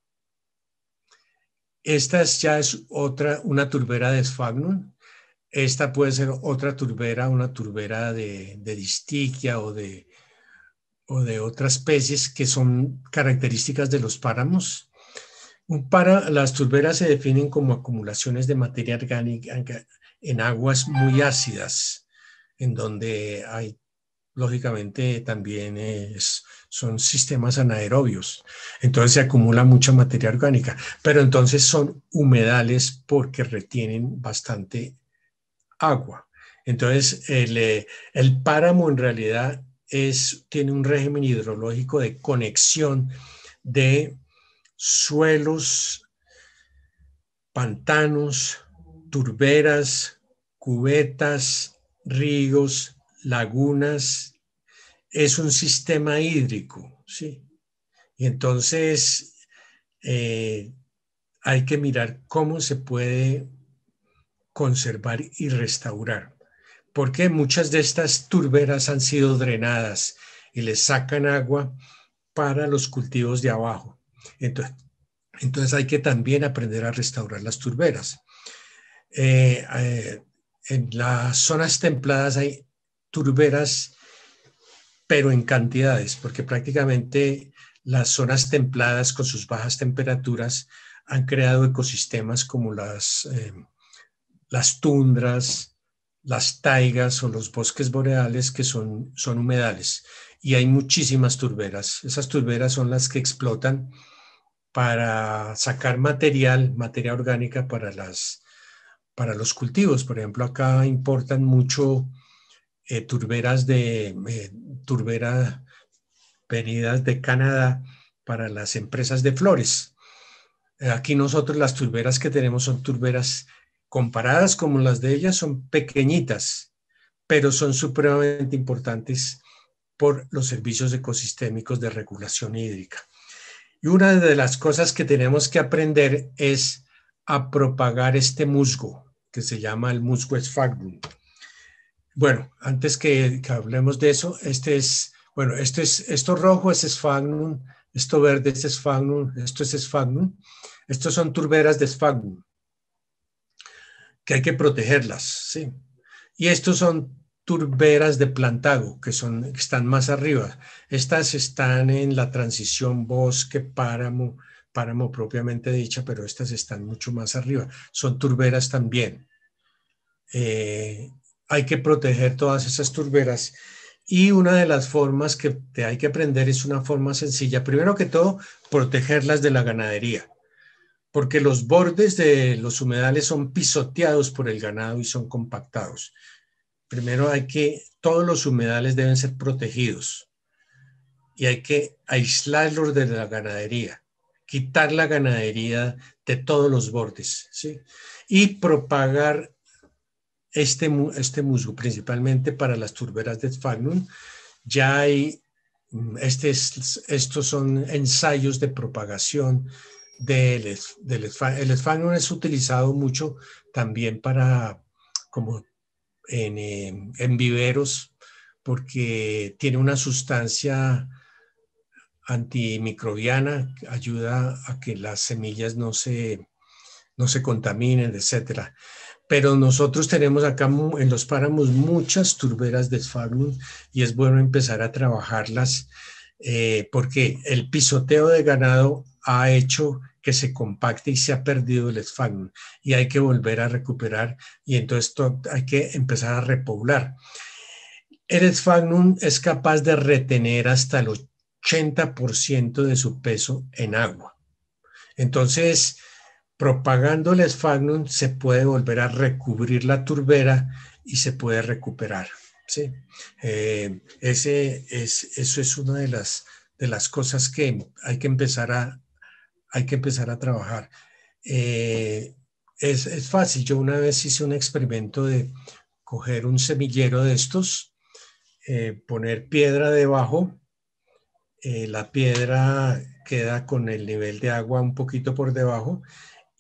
esta ya es otra, una turbera de Sphagnum. Esta puede ser otra turbera, una turbera de, distiquia o de, o de otras especies que son características de los páramos. para, las turberas se definen como acumulaciones de materia orgánica en aguas muy ácidas, en donde hay lógicamente también son sistemas anaerobios, entonces se acumula mucha materia orgánica, pero entonces son humedales porque retienen bastante agua. Entonces el, eh, páramo en realidad tiene un régimen hidrológico de conexión de suelos, pantanos, turberas, cubetas, ríos, lagunas, es un sistema hídrico, ¿sí? Y entonces eh, hay que mirar cómo se puede conservar y restaurar, porque muchas de estas turberas han sido drenadas y les sacan agua para los cultivos de abajo. Entonces, entonces hay que también aprender a restaurar las turberas. Eh, eh, en las zonas templadas hay turberas, pero en cantidades, porque prácticamente las zonas templadas con sus bajas temperaturas han creado ecosistemas como las, eh, las tundras, las taigas o los bosques boreales que son, son humedales. Y hay muchísimas turberas. Esas turberas son las que explotan para sacar material, materia orgánica para, las, para los cultivos. Por ejemplo, acá importan mucho eh, turberas de eh, turberas venidas de Canadá para las empresas de flores. Eh, aquí nosotros las turberas que tenemos son turberas comparadas como las de ellas, son pequeñitas, pero son supremamente importantes por los servicios ecosistémicos de regulación hídrica. Y una de las cosas que tenemos que aprender es a propagar este musgo, que se llama el musgo esfagnum. Bueno, antes que, hablemos de eso, este es, bueno, esto es, esto rojo es sphagnum, esto verde es esfagnum, esto es sphagnum. Estos son turberas de sphagnum, que hay que protegerlas, ¿sí? Y estos son turberas de plantago, que, son, que están más arriba. Estas están en la transición bosque, páramo, páramo propiamente dicha, pero estas están mucho más arriba. Son turberas también. Eh, hay que proteger todas esas turberas. Y una de las formas que hay que aprender es una forma sencilla. Primero que todo, protegerlas de la ganadería, porque los bordes de los humedales son pisoteados por el ganado y son compactados. Primero hay que, todos los humedales deben ser protegidos y hay que aislarlos de la ganadería, quitar la ganadería de todos los bordes, ¿sí? Y propagar este, este, musgo, principalmente para las turberas de Sphagnum. Ya hay, mm, este estos son ensayos de propagación del, del El Sphagnum es utilizado mucho también para, como en, em, viveros, porque tiene una sustancia antimicrobiana, ayuda a que las semillas no se, no se contaminen, etcétera pero nosotros tenemos acá en los páramos muchas turberas de esfagno y es bueno empezar a trabajarlas eh, porque el pisoteo de ganado ha hecho que se compacte y se ha perdido el esfagnum y hay que volver a recuperar y entonces hay que empezar a repoblar. El esfagnum es capaz de retener hasta el 80% de su peso en agua. Entonces, propagando el esfagnum se puede volver a recubrir la turbera y se puede recuperar. ¿sí? Eh, eso es una de las, de las cosas que hay que empezar a, hay que empezar a trabajar. Eh, es, fácil. Yo una vez hice un experimento de coger un semillero de estos, eh, poner piedra debajo, la piedra queda con el nivel de agua un poquito por debajo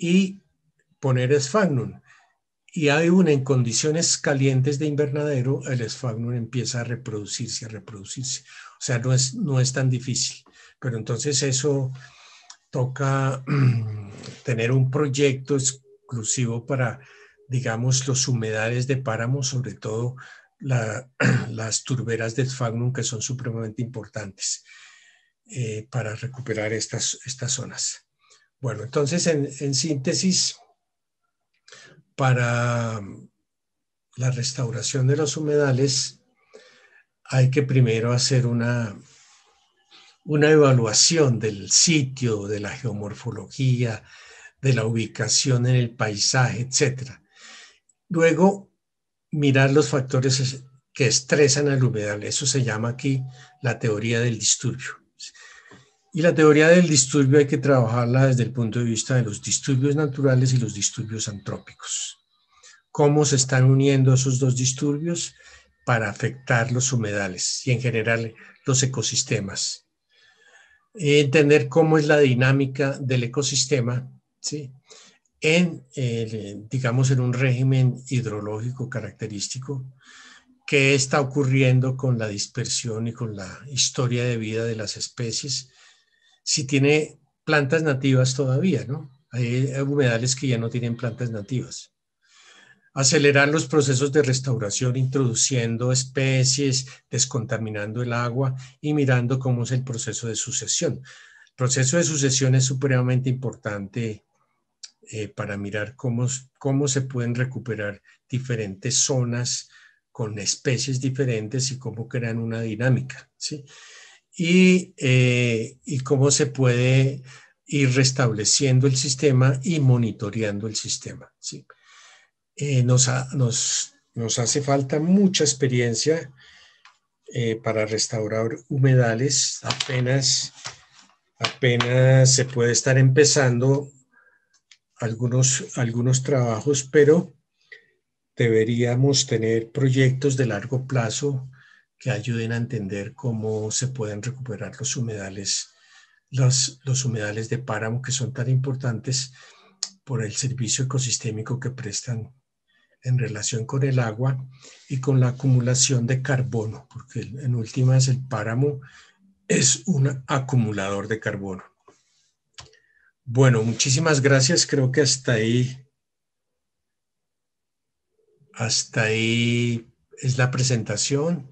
y poner esfagnum. Y hay una en condiciones calientes de invernadero, el esfagnum empieza a reproducirse, a reproducirse. O sea, no es, no es tan difícil. Pero entonces eso toca tener un proyecto exclusivo para, digamos, los humedales de páramo, sobre todo las turberas de esfagnum, que son supremamente importantes eh, para recuperar estas, estas zonas. Bueno, entonces en, síntesis, para la restauración de los humedales hay que primero hacer una, una evaluación del sitio, de la geomorfología, de la ubicación en el paisaje, etc. Luego, mirar los factores que estresan al humedal. Eso se llama aquí la teoría del disturbio. Y la teoría del disturbio hay que trabajarla desde el punto de vista de los disturbios naturales y los disturbios antrópicos. Cómo se están uniendo esos dos disturbios para afectar los humedales y en general los ecosistemas. Entender cómo es la dinámica del ecosistema, ¿sí? En, eh, digamos, en un régimen hidrológico característico, qué está ocurriendo con la dispersión y con la historia de vida de las especies si tiene plantas nativas todavía, ¿no? Hay humedales que ya no tienen plantas nativas. Acelerar los procesos de restauración introduciendo especies, descontaminando el agua y mirando cómo es el proceso de sucesión. El proceso de sucesión es supremamente importante eh, para mirar cómo, cómo se pueden recuperar diferentes zonas con especies diferentes y cómo crean una dinámica. ¿sí? Eh, y, cómo se puede ir restableciendo el sistema y monitoreando el sistema. ¿sí? Eh, nos, hace falta mucha experiencia eh, para restaurar humedales. Apenas, apenas se puede estar empezando algunos, algunos trabajos, pero deberíamos tener proyectos de largo plazo que ayuden a entender cómo se pueden recuperar los humedales, los, humedales de páramo que son tan importantes por el servicio ecosistémico que prestan en relación con el agua y con la acumulación de carbono, porque en últimas el páramo es un acumulador de carbono. Bueno, muchísimas gracias. Creo que hasta ahí, hasta ahí es la presentación.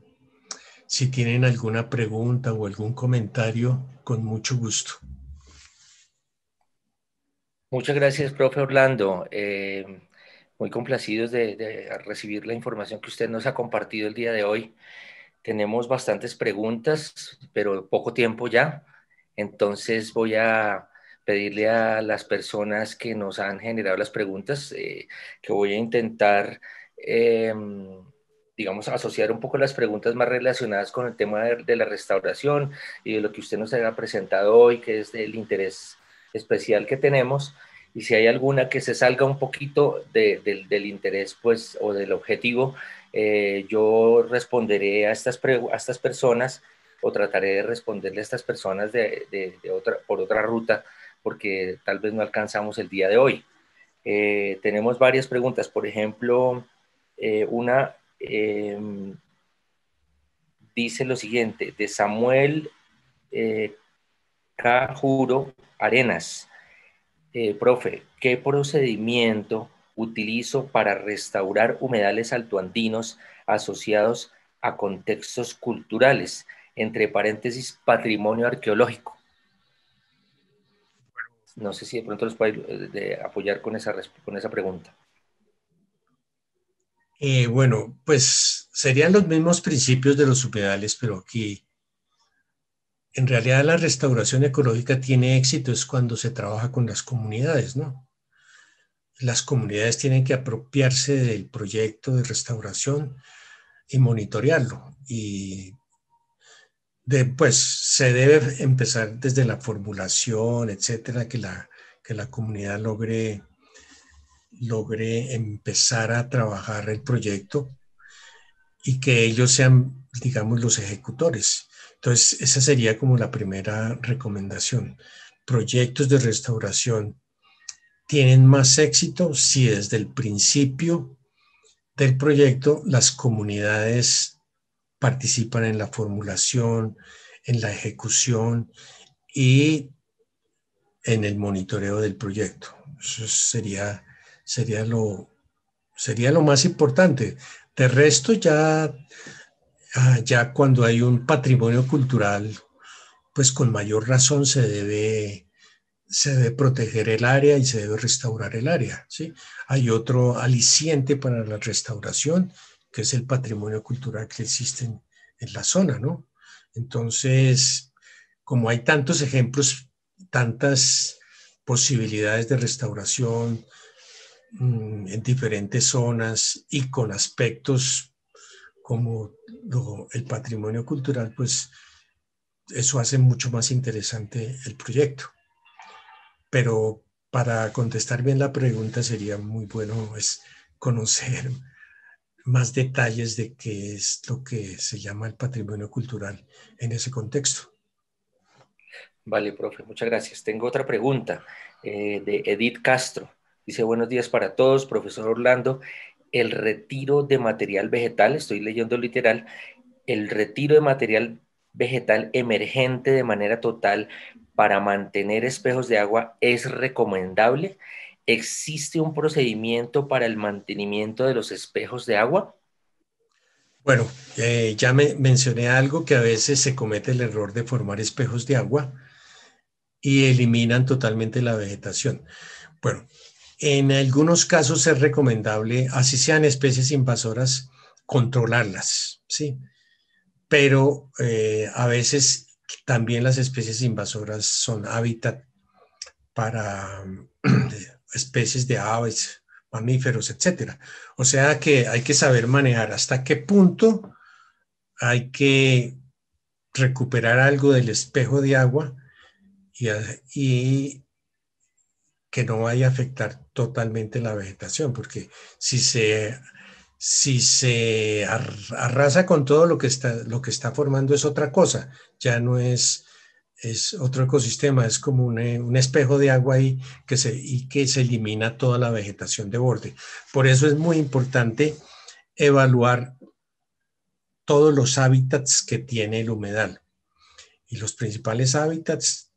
Si tienen alguna pregunta o algún comentario, con mucho gusto. Muchas gracias, profe Orlando. Eh, muy complacidos de, recibir la información que usted nos ha compartido el día de hoy. Tenemos bastantes preguntas, pero poco tiempo ya. Entonces voy a pedirle a las personas que nos han generado las preguntas eh, que voy a intentar em, digamos, asociar un poco las preguntas más relacionadas con el tema de, la restauración y de lo que usted nos ha presentado hoy, que es del interés especial que tenemos, y si hay alguna que se salga un poquito del interés pues, o del objetivo, eh, yo responderé a estas, a estas personas o trataré de responderle a estas personas de, otra, por otra ruta, porque tal vez no alcanzamos el día de hoy. Eh, tenemos varias preguntas, por ejemplo, eh, una Em, dice lo siguiente, de Samuel eh, Juro Arenas. Eh, profe, ¿qué procedimiento utilizo para restaurar humedales altoandinos asociados a contextos culturales? Entre paréntesis, patrimonio arqueológico. No sé si de pronto los puede eh, apoyar con esa, con esa pregunta. Eh, bueno, pues serían los mismos principios de los humedales, pero aquí en realidad la restauración ecológica tiene éxito es cuando se trabaja con las comunidades, ¿no? Las comunidades tienen que apropiarse del proyecto de restauración y monitorearlo. Y pues se debe empezar desde la formulación, etcétera, que la, que la comunidad logre logre empezar a trabajar el proyecto y que ellos sean, digamos, los ejecutores. Entonces, esa sería como la primera recomendación. Proyectos de restauración tienen más éxito si desde el principio del proyecto las comunidades participan en la formulación, en la ejecución y en el monitoreo del proyecto. Eso sería sería lo, sería lo más importante. De resto, ya, ah, ya cuando hay un patrimonio cultural, pues con mayor razón se debe, se debe proteger el área y se debe restaurar el área. ¿sí? Hay otro aliciente para la restauración, que es el patrimonio cultural que existe en, la zona, ¿no? Entonces, como hay tantos ejemplos, tantas posibilidades de restauración, Mm, en diferentes zonas y con aspectos como el patrimonio cultural, pues eso hace mucho más interesante el proyecto. Pero para contestar bien la pregunta sería muy bueno es pues, conocer más detalles de qué es lo que se llama el patrimonio cultural en ese contexto. Vale, profe, muchas gracias. Tengo otra pregunta eh, de Edith Castro. Dice, buenos días para todos, profesor Orlando. El retiro de material vegetal, estoy leyendo literal, el retiro de material vegetal emergente de manera total para mantener espejos de agua es recomendable. ¿Existe un procedimiento para el mantenimiento de los espejos de agua? Bueno, eh, ya me mencioné algo que a veces se comete el error de formar espejos de agua y eliminan totalmente la vegetación. Bueno, en algunos casos es recomendable, así sean especies invasoras, controlarlas, ¿sí? Pero eh, a veces también las especies invasoras son hábitat para mm, especies de aves, mamíferos, etc. O sea que hay que saber manejar hasta qué punto hay que recuperar algo del espejo de agua y que no vaya a afectar totalmente la vegetación, porque si se, si se arrasa con todo lo que, está, lo que está formando es otra cosa, ya no es, es otro ecosistema, es como eh, un, espejo de agua ahí que se, y que se elimina toda la vegetación de borde. Por eso es muy importante evaluar todos los hábitats que tiene el humedal. Y los principales hábitats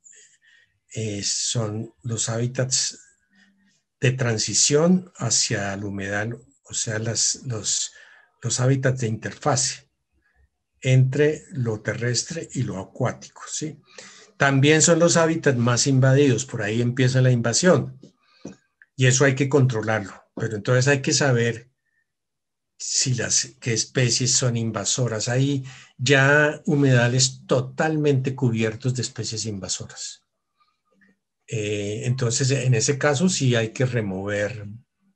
eh, son los hábitats de transición hacia el humedal, o sea, los, hábitats de interfase entre lo terrestre y lo acuático. ¿sí? También son los hábitats más invadidos, por ahí empieza la invasión y eso hay que controlarlo, pero entonces hay que saber si las qué especies son invasoras. Hay ya humedales totalmente cubiertos de especies invasoras. Eh, entonces, en ese caso sí hay que remover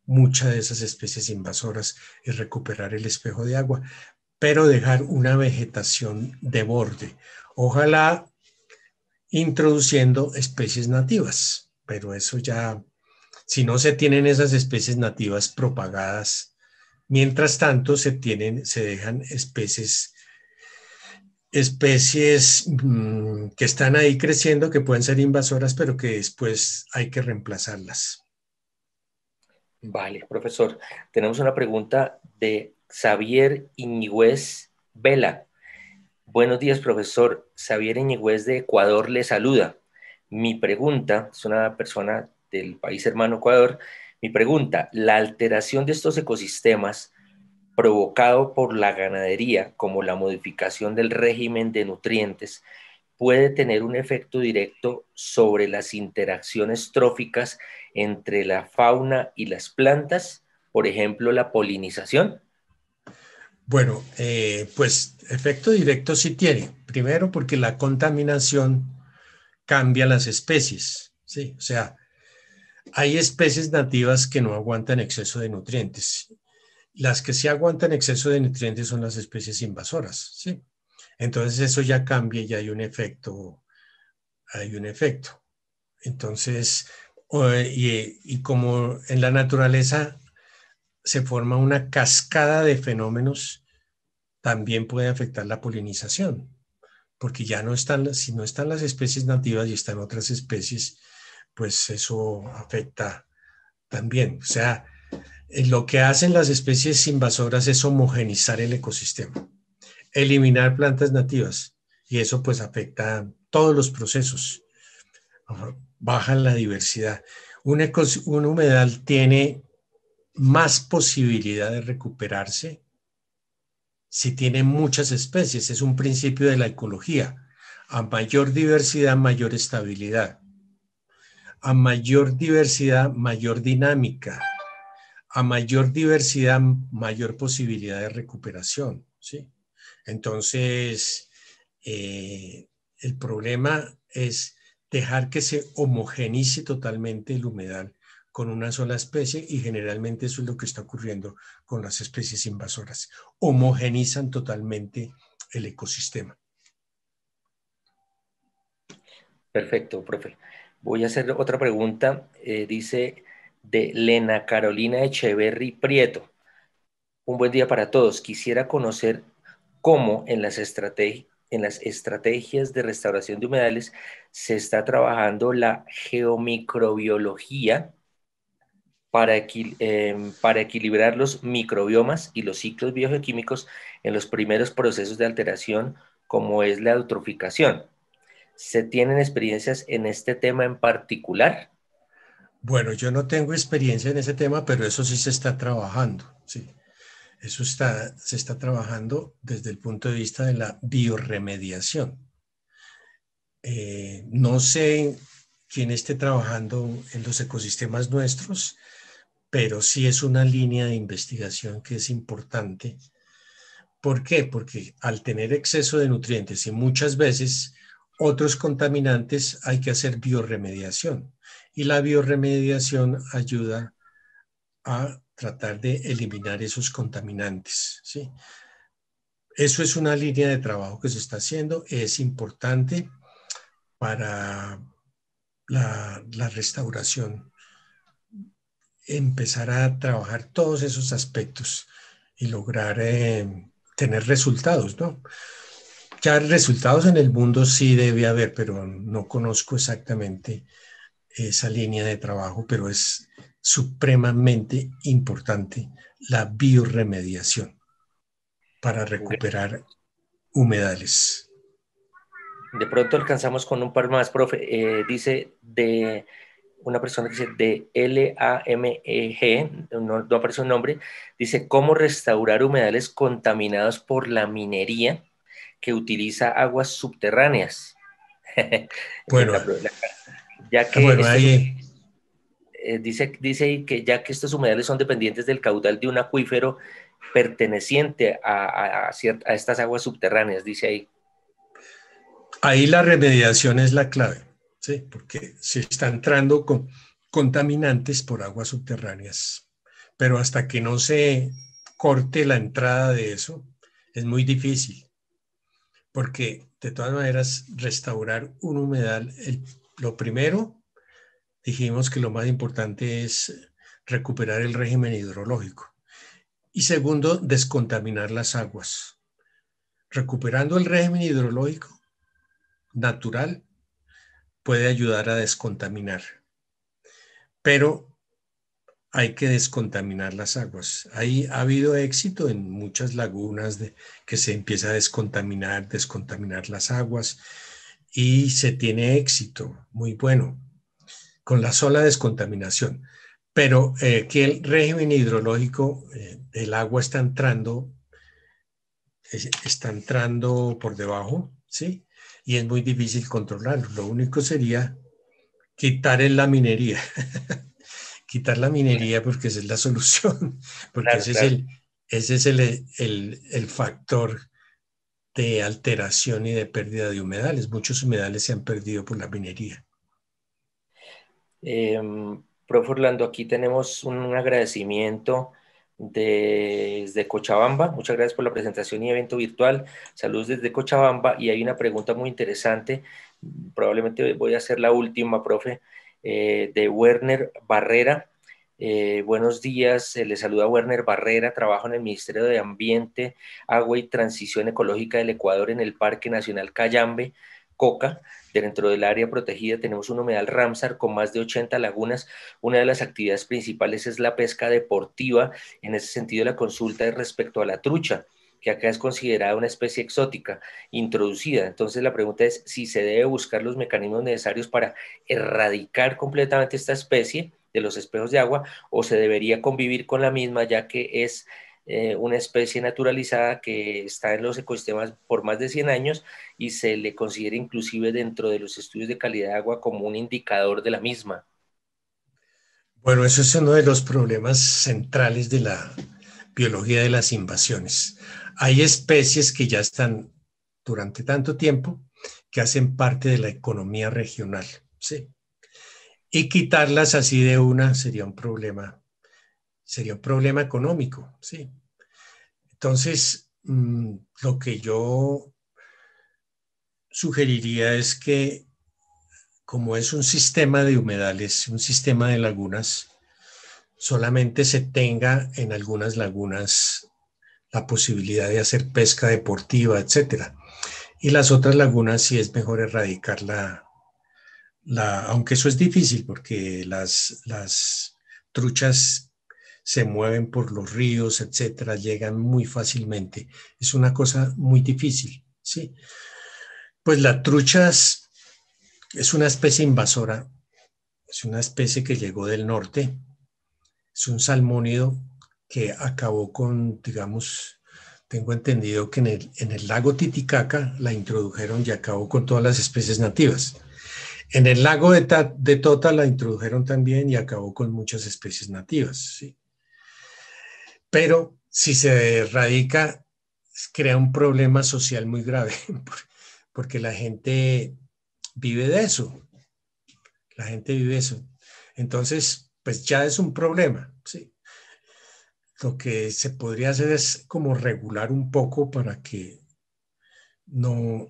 muchas de esas especies invasoras y recuperar el espejo de agua, pero dejar una vegetación de borde. Ojalá introduciendo especies nativas, pero eso ya, si no se tienen esas especies nativas propagadas, mientras tanto se tienen, se dejan especies especies mm, que están ahí creciendo, que pueden ser invasoras, pero que después hay que reemplazarlas. Vale, profesor. Tenemos una pregunta de Xavier Iñigüez Vela. Buenos días, profesor. Xavier Iñigüez de Ecuador le saluda. Mi pregunta, es una persona del país hermano Ecuador, mi pregunta, ¿la alteración de estos ecosistemas provocado por la ganadería, como la modificación del régimen de nutrientes, puede tener un efecto directo sobre las interacciones tróficas entre la fauna y las plantas, por ejemplo, la polinización? Bueno, eh, pues efecto directo sí tiene. Primero porque la contaminación cambia las especies, ¿sí? O sea, hay especies nativas que no aguantan exceso de nutrientes las que sí aguantan exceso de nutrientes son las especies invasoras, ¿sí? Entonces eso ya cambia y hay un efecto, hay un efecto. Entonces, y, y como en la naturaleza se forma una cascada de fenómenos, también puede afectar la polinización, porque ya no están, si no están las especies nativas y están otras especies, pues eso afecta también. O sea, eh, lo que hacen las especies invasoras es homogenizar el ecosistema, eliminar plantas nativas y eso pues afecta a todos los procesos, baja la diversidad. Un, un humedal tiene más posibilidad de recuperarse si tiene muchas especies, es un principio de la ecología. A mayor diversidad, mayor estabilidad. A mayor diversidad, mayor dinámica a mayor diversidad, mayor posibilidad de recuperación. ¿sí? Entonces, eh, el problema es dejar que se homogenice totalmente el humedal con una sola especie y generalmente eso es lo que está ocurriendo con las especies invasoras. Homogenizan totalmente el ecosistema. Perfecto, profe. Voy a hacer otra pregunta. Eh, dice de Lena Carolina Echeverry Prieto. Un buen día para todos. Quisiera conocer cómo en las, estrategias de restauración de humedales se está trabajando la geomicrobiología para, em, para equilibrar los microbiomas y los ciclos biogeoquímicos en los primeros procesos de alteración como es la eutroficación. ¿Se tienen experiencias en este tema en particular? Bueno, yo no tengo experiencia en ese tema, pero eso sí se está trabajando, sí. Eso se está trabajando desde el punto de vista de la biorremediación. Eh, no sé quién esté trabajando en los ecosistemas nuestros, pero sí es una línea de investigación que es importante. ¿Por qué? Porque al tener exceso de nutrientes y muchas veces otros contaminantes, hay que hacer bioremediación y la biorremediación ayuda a tratar de eliminar esos contaminantes. ¿sí? Eso es una línea de trabajo que se está haciendo, es importante para la, restauración empezar a trabajar todos esos aspectos y lograr eh, tener resultados, ¿no? Ya resultados en el mundo sí debe haber, pero no conozco exactamente esa línea de trabajo, pero es supremamente importante la bioremediación para recuperar humedales. De pronto alcanzamos con un par más, profe. Eh, dice de una persona que dice de L-A-M-E-G, no, aparece un nombre, dice cómo restaurar humedales contaminados por la minería que utiliza aguas subterráneas. Bueno, ya ah, que ahí... Este, eh, dice, dice que ya que estos humedales son dependientes del caudal de un acuífero perteneciente a, estas aguas subterráneas, dice ahí. Ahí la remediación es la clave, ¿sí? porque se está entrando con contaminantes por aguas subterráneas, pero hasta que no se corte la entrada de eso, es muy difícil, porque de todas maneras restaurar un humedal, el lo primero, dijimos que lo más importante es recuperar el régimen hidrológico. Y segundo, descontaminar las aguas. Recuperando el régimen hidrológico natural puede ayudar a descontaminar. Pero hay que descontaminar las aguas. Ahí ha habido éxito en muchas lagunas que se empieza a descontaminar, descontaminar las aguas y se tiene éxito muy bueno con la sola descontaminación. Pero eh, que el régimen hidrológico, eh, el agua está entrando, está entrando por debajo, ¿sí? Y es muy difícil controlarlo. Lo único sería quitar la minería. quitar la minería porque esa es la solución, porque ese, Es el, ese es el, el factor de alteración y de pérdida de humedales. Muchos humedales se han perdido por la minería. Em, profe Orlando, aquí tenemos un agradecimiento de, desde Cochabamba. Muchas gracias por la presentación y evento virtual. Saludos desde Cochabamba. Y hay una pregunta muy interesante. Probablemente voy a hacer la última, profe, eh, de Werner Barrera. Eh, buenos días, eh, les saluda Werner Barrera, trabajo en el Ministerio de Ambiente, Agua y Transición Ecológica del Ecuador en el Parque Nacional Cayambe, Coca. Dentro del área protegida tenemos un humedal Ramsar con más de 80 lagunas. Una de las actividades principales es la pesca deportiva. En ese sentido, la consulta es respecto a la trucha que acá es considerada una especie exótica introducida. Entonces la pregunta es si se debe buscar los mecanismos necesarios para erradicar completamente esta especie de los espejos de agua o se debería convivir con la misma ya que es eh, una especie naturalizada que está en los ecosistemas por más de 100 años y se le considera inclusive dentro de los estudios de calidad de agua como un indicador de la misma. Bueno, eso es uno de los problemas centrales de la biología de las invasiones. Hay especies que ya están durante tanto tiempo que hacen parte de la economía regional. Sí y quitarlas así de una sería un problema, sería un problema económico, sí. Entonces, mm, lo que yo sugeriría es que, como es un sistema de humedales, un sistema de lagunas, solamente se tenga en algunas lagunas la posibilidad de hacer pesca deportiva, etcétera. Y las otras lagunas sí es mejor erradicarla, aunque eso es difícil porque las, truchas se mueven por los ríos, etcétera, llegan muy fácilmente. Es una cosa muy difícil, ¿sí? Pues la trucha es una especie invasora, es una especie que llegó del norte, es un salmónido que acabó con, digamos, tengo entendido que en el, en el lago Titicaca la introdujeron y acabó con todas las especies nativas. En el lago de, Tota la introdujeron también y acabó con muchas especies nativas. Pero si se erradica, crea un problema social muy grave, porque la gente vive de eso. La gente vive de eso. Entonces, pues ya es un problema, ¿sí? Lo que se podría hacer es como regular un poco para que no,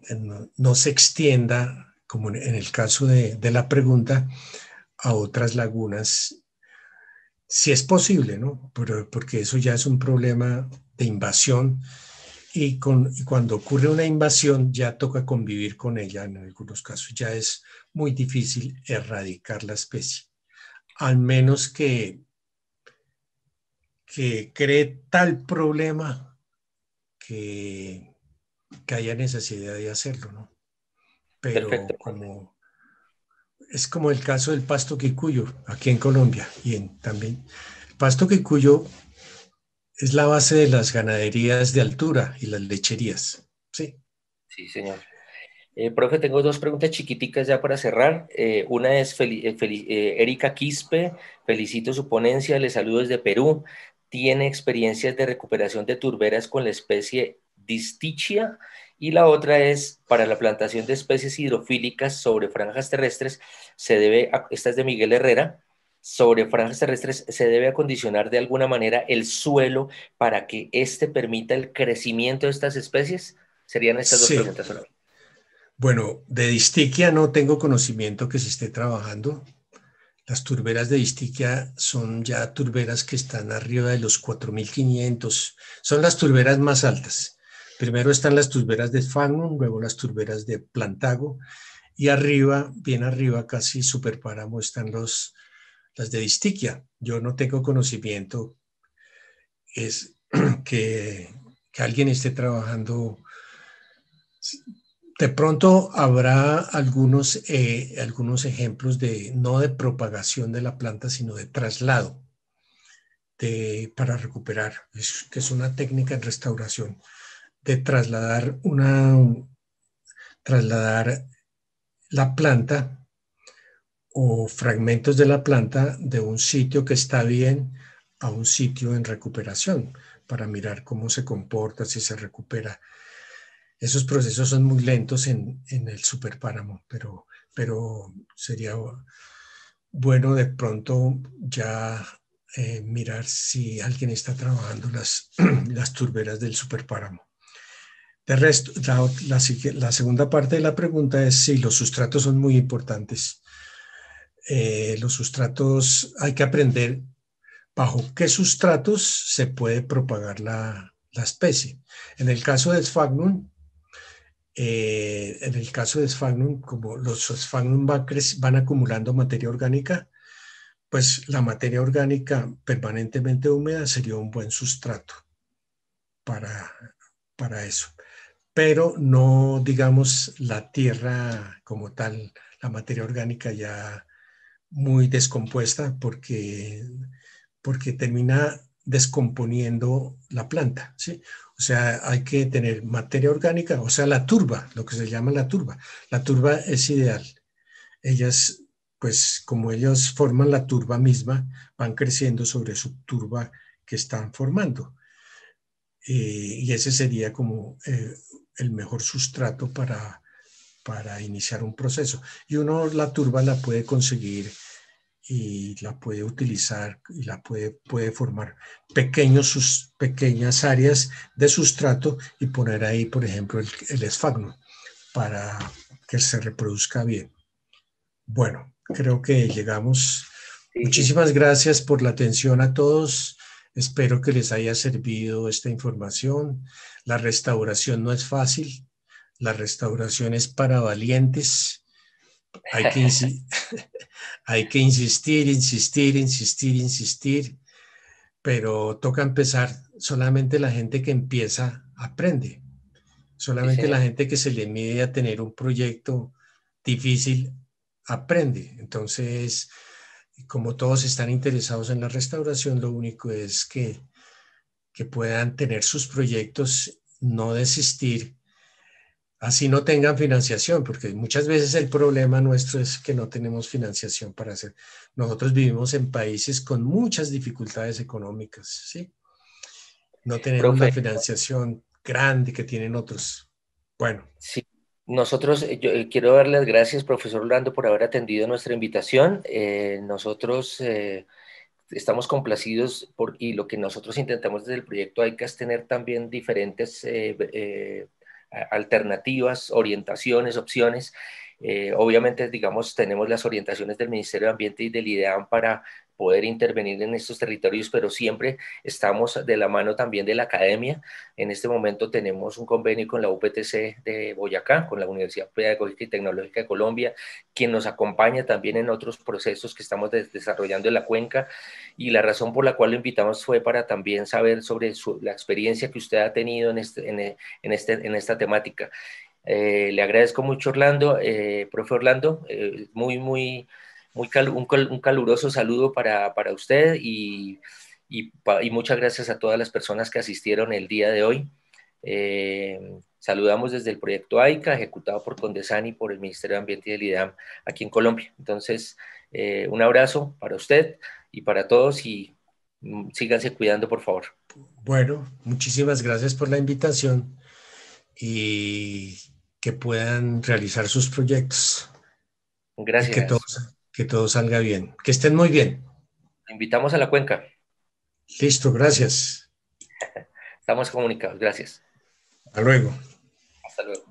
no se extienda como en el caso de, la pregunta, a otras lagunas, si es posible, ¿no? Pero, porque eso ya es un problema de invasión y, cuando ocurre una invasión ya toca convivir con ella, en algunos casos ya es muy difícil erradicar la especie, al menos que, cree tal problema que haya necesidad de hacerlo, ¿no? pero es como el caso del pasto quicuyo aquí en Colombia y también el pasto quicuyo es la base de las ganaderías de altura y las lecherías, sí. Sí, señor. Eh, profe, tengo dos preguntas chiquiticas ya para cerrar. Eh, una es eh, Erika Quispe, felicito su ponencia, le saludo desde Perú. Tiene experiencias de recuperación de turberas con la especie Distichia y la otra es para la plantación de especies hidrofílicas sobre franjas terrestres, se debe, esta es de Miguel Herrera, sobre franjas terrestres se debe acondicionar de alguna manera el suelo para que éste permita el crecimiento de estas especies. Serían estas dos Bueno, de distiquia no tengo conocimiento que se esté trabajando. Las turberas de distiquia son ya turberas que están arriba de los 4.500. Son las turberas más altas Primero están las turberas de fango, luego las turberas de Plantago y arriba, bien arriba, casi superpáramo, están los, las de Distiquia. Yo no tengo conocimiento es que, que alguien esté trabajando. De pronto habrá algunos, eh, algunos ejemplos de no de propagación de la planta, sino de traslado de, para recuperar, que es una técnica en restauración de trasladar una trasladar la planta o fragmentos de la planta de un sitio que está bien a un sitio en recuperación para mirar cómo se comporta, si se recupera. Esos procesos son muy lentos en, el superpáramo, pero, pero sería bueno de pronto ya eh, mirar si alguien está trabajando las, las turberas del superpáramo. De resto, la, segunda parte de la pregunta es si los sustratos son muy importantes. Eh, los sustratos, hay que aprender bajo qué sustratos se puede propagar la, especie. En el caso de Sphagnum, eh, en el caso de Sphagnum, como los Sphagnum van acumulando materia orgánica, pues la materia orgánica permanentemente húmeda sería un buen sustrato para eso pero no, digamos, la tierra como tal, la materia orgánica ya muy descompuesta porque, porque termina descomponiendo la planta, ¿sí? O sea, hay que tener materia orgánica, o sea, la turba, lo que se llama la turba. La turba es ideal. Ellas, pues como ellas forman la turba misma, van creciendo sobre su turba que están formando. Eh, y ese sería como eh, el mejor sustrato para, iniciar un proceso. Y uno la turba la puede conseguir y la puede utilizar y la puede, puede formar pequeños, sus, pequeñas áreas de sustrato y poner ahí, por ejemplo, el esfagno para que se reproduzca bien. Bueno, creo que llegamos. Muchísimas gracias por la atención a todos. Espero que les haya servido esta información. La restauración no es fácil. La restauración es para valientes. Hay que, hay que insistir, insistir, insistir, insistir. Pero toca empezar. Solamente la gente que empieza aprende. Solamente la gente que se le mide a tener un proyecto difícil aprende. Entonces, como todos están interesados en la restauración, lo único es que, que puedan tener sus proyectos, no desistir, así no tengan financiación, porque muchas veces el problema nuestro es que no tenemos financiación para hacer. Nosotros vivimos en países con muchas dificultades económicas, ¿sí? No tenemos una la financiación grande que tienen otros. Bueno. Sí, nosotros, eh, yo eh, quiero darles gracias, profesor Orlando, por haber atendido nuestra invitación. Eh, nosotros estamos complacidos por, y lo que nosotros intentamos desde el proyecto AICA es tener también diferentes alternativas, orientaciones, opciones. obviamente, digamos, tenemos las orientaciones del Ministerio de Ambiente y del IDEAM para poder intervenir en estos territorios, pero siempre estamos de la mano también de la academia. En este momento tenemos un convenio con la UPTC de Boyacá, con la Universidad Pedagógica y Tecnológica de Colombia, quien nos acompaña también en otros procesos que estamos desarrollando en la cuenca. Y la razón por la cual lo invitamos fue para también saber sobre la experiencia que usted ha tenido en, este, en, este, en esta temática. Eh, le agradezco mucho, Orlando, eh, profe Orlando, eh, muy, muy un, caluroso saludo para, usted y, y, muchas gracias a todas las personas que asistieron el día de hoy. Eh, saludamos desde el proyecto AICA, ejecutado por Condesani y por el Ministerio de Ambiente y del IDAM aquí en Colombia. Entonces, eh, un abrazo para usted y para todos y mm, síganse cuidando, por favor. Bueno, muchísimas gracias por la invitación y que puedan realizar sus proyectos. Gracias. que todos, que todo salga bien. Que estén muy bien. Te invitamos a la cuenca. Listo, gracias. Estamos comunicados, gracias. Hasta luego. Hasta luego.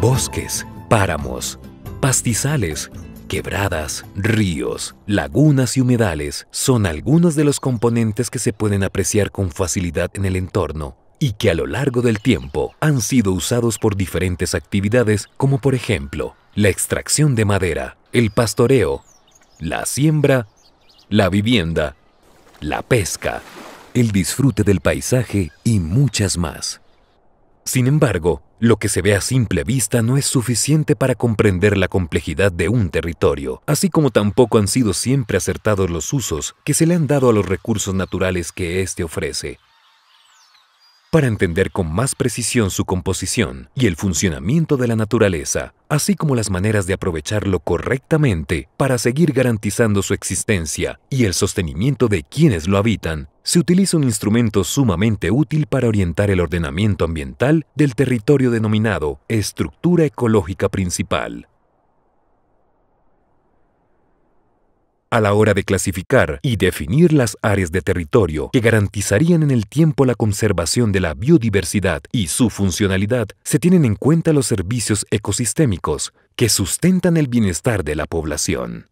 Bosques, páramos, pastizales Quebradas, ríos, lagunas y humedales son algunos de los componentes que se pueden apreciar con facilidad en el entorno y que a lo largo del tiempo han sido usados por diferentes actividades como por ejemplo la extracción de madera, el pastoreo, la siembra, la vivienda, la pesca, el disfrute del paisaje y muchas más. Sin embargo, lo que se ve a simple vista no es suficiente para comprender la complejidad de un territorio, así como tampoco han sido siempre acertados los usos que se le han dado a los recursos naturales que éste ofrece para entender con más precisión su composición y el funcionamiento de la naturaleza, así como las maneras de aprovecharlo correctamente para seguir garantizando su existencia y el sostenimiento de quienes lo habitan, se utiliza un instrumento sumamente útil para orientar el ordenamiento ambiental del territorio denominado estructura ecológica principal. a la hora de clasificar y definir las áreas de territorio que garantizarían en el tiempo la conservación de la biodiversidad y su funcionalidad, se tienen en cuenta los servicios ecosistémicos que sustentan el bienestar de la población.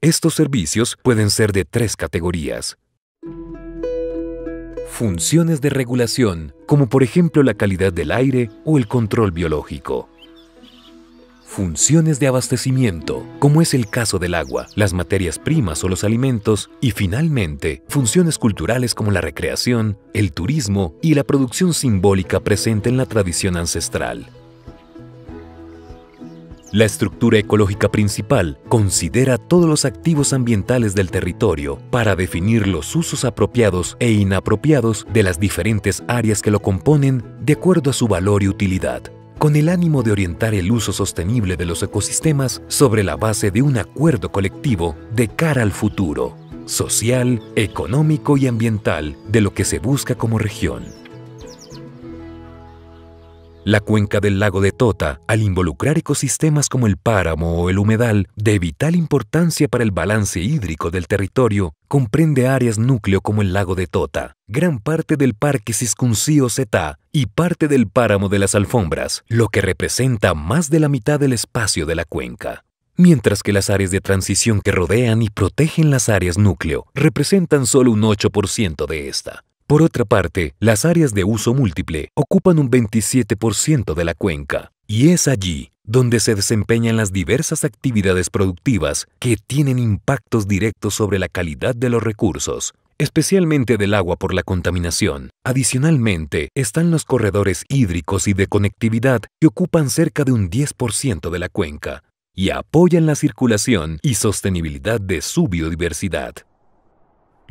Estos servicios pueden ser de tres categorías. Funciones de regulación, como por ejemplo la calidad del aire o el control biológico funciones de abastecimiento, como es el caso del agua, las materias primas o los alimentos, y finalmente, funciones culturales como la recreación, el turismo y la producción simbólica presente en la tradición ancestral. La estructura ecológica principal considera todos los activos ambientales del territorio para definir los usos apropiados e inapropiados de las diferentes áreas que lo componen de acuerdo a su valor y utilidad, con el ánimo de orientar el uso sostenible de los ecosistemas sobre la base de un acuerdo colectivo de cara al futuro, social, económico y ambiental de lo que se busca como región. La cuenca del lago de Tota, al involucrar ecosistemas como el páramo o el humedal, de vital importancia para el balance hídrico del territorio, comprende áreas núcleo como el lago de Tota, gran parte del parque Ciscuncío Zeta y parte del páramo de las alfombras, lo que representa más de la mitad del espacio de la cuenca. Mientras que las áreas de transición que rodean y protegen las áreas núcleo representan solo un 8% de esta. Por otra parte, las áreas de uso múltiple ocupan un 27% de la cuenca, y es allí donde se desempeñan las diversas actividades productivas que tienen impactos directos sobre la calidad de los recursos, especialmente del agua por la contaminación. Adicionalmente, están los corredores hídricos y de conectividad que ocupan cerca de un 10% de la cuenca y apoyan la circulación y sostenibilidad de su biodiversidad.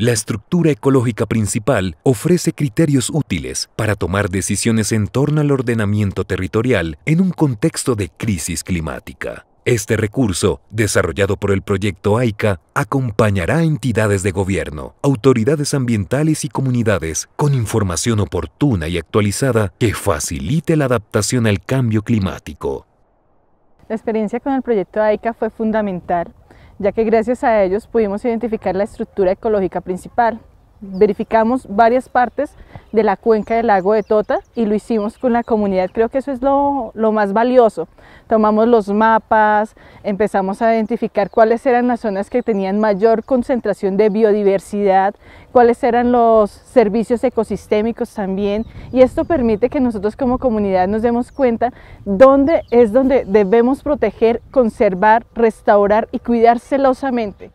La estructura ecológica principal ofrece criterios útiles para tomar decisiones en torno al ordenamiento territorial en un contexto de crisis climática. Este recurso, desarrollado por el proyecto AICA, acompañará a entidades de gobierno, autoridades ambientales y comunidades con información oportuna y actualizada que facilite la adaptación al cambio climático. La experiencia con el proyecto AICA fue fundamental ya que gracias a ellos pudimos identificar la estructura ecológica principal, verificamos varias partes de la cuenca del lago de Tota y lo hicimos con la comunidad. Creo que eso es lo, más valioso. Tomamos los mapas, empezamos a identificar cuáles eran las zonas que tenían mayor concentración de biodiversidad, cuáles eran los servicios ecosistémicos también y esto permite que nosotros como comunidad nos demos cuenta dónde es donde debemos proteger, conservar, restaurar y cuidar celosamente.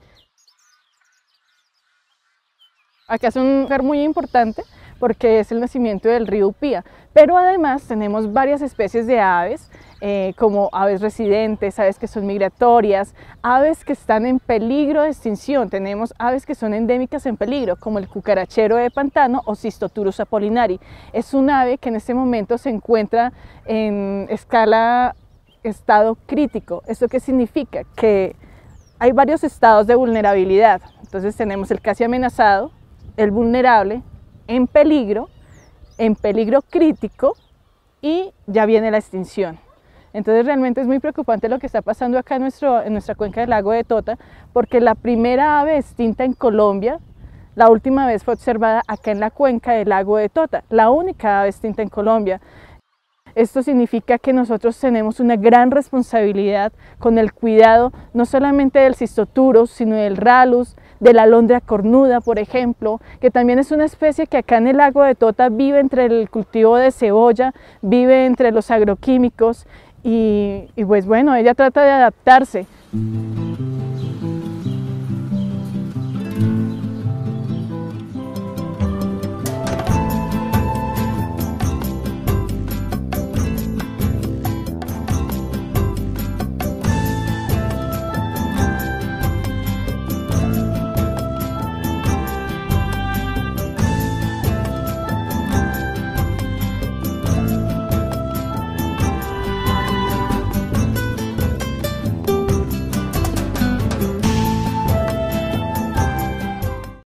Acá es un lugar muy importante porque es el nacimiento del río Upía, pero además tenemos varias especies de aves, eh, como aves residentes, aves que son migratorias, aves que están en peligro de extinción, tenemos aves que son endémicas en peligro, como el cucarachero de pantano o Cistoturus apolinari. Es un ave que en este momento se encuentra en escala estado crítico. ¿Esto qué significa? Que hay varios estados de vulnerabilidad. Entonces tenemos el casi amenazado, el vulnerable, en peligro, en peligro crítico y ya viene la extinción. Entonces realmente es muy preocupante lo que está pasando acá en, nuestro, en nuestra cuenca del lago de Tota, porque la primera ave extinta en Colombia, la última vez fue observada acá en la cuenca del lago de Tota, la única ave extinta en Colombia. Esto significa que nosotros tenemos una gran responsabilidad con el cuidado no solamente del cistoturo, sino del ralus, de la alondra cornuda, por ejemplo, que también es una especie que acá en el lago de Tota vive entre el cultivo de cebolla, vive entre los agroquímicos y, y pues bueno, ella trata de adaptarse.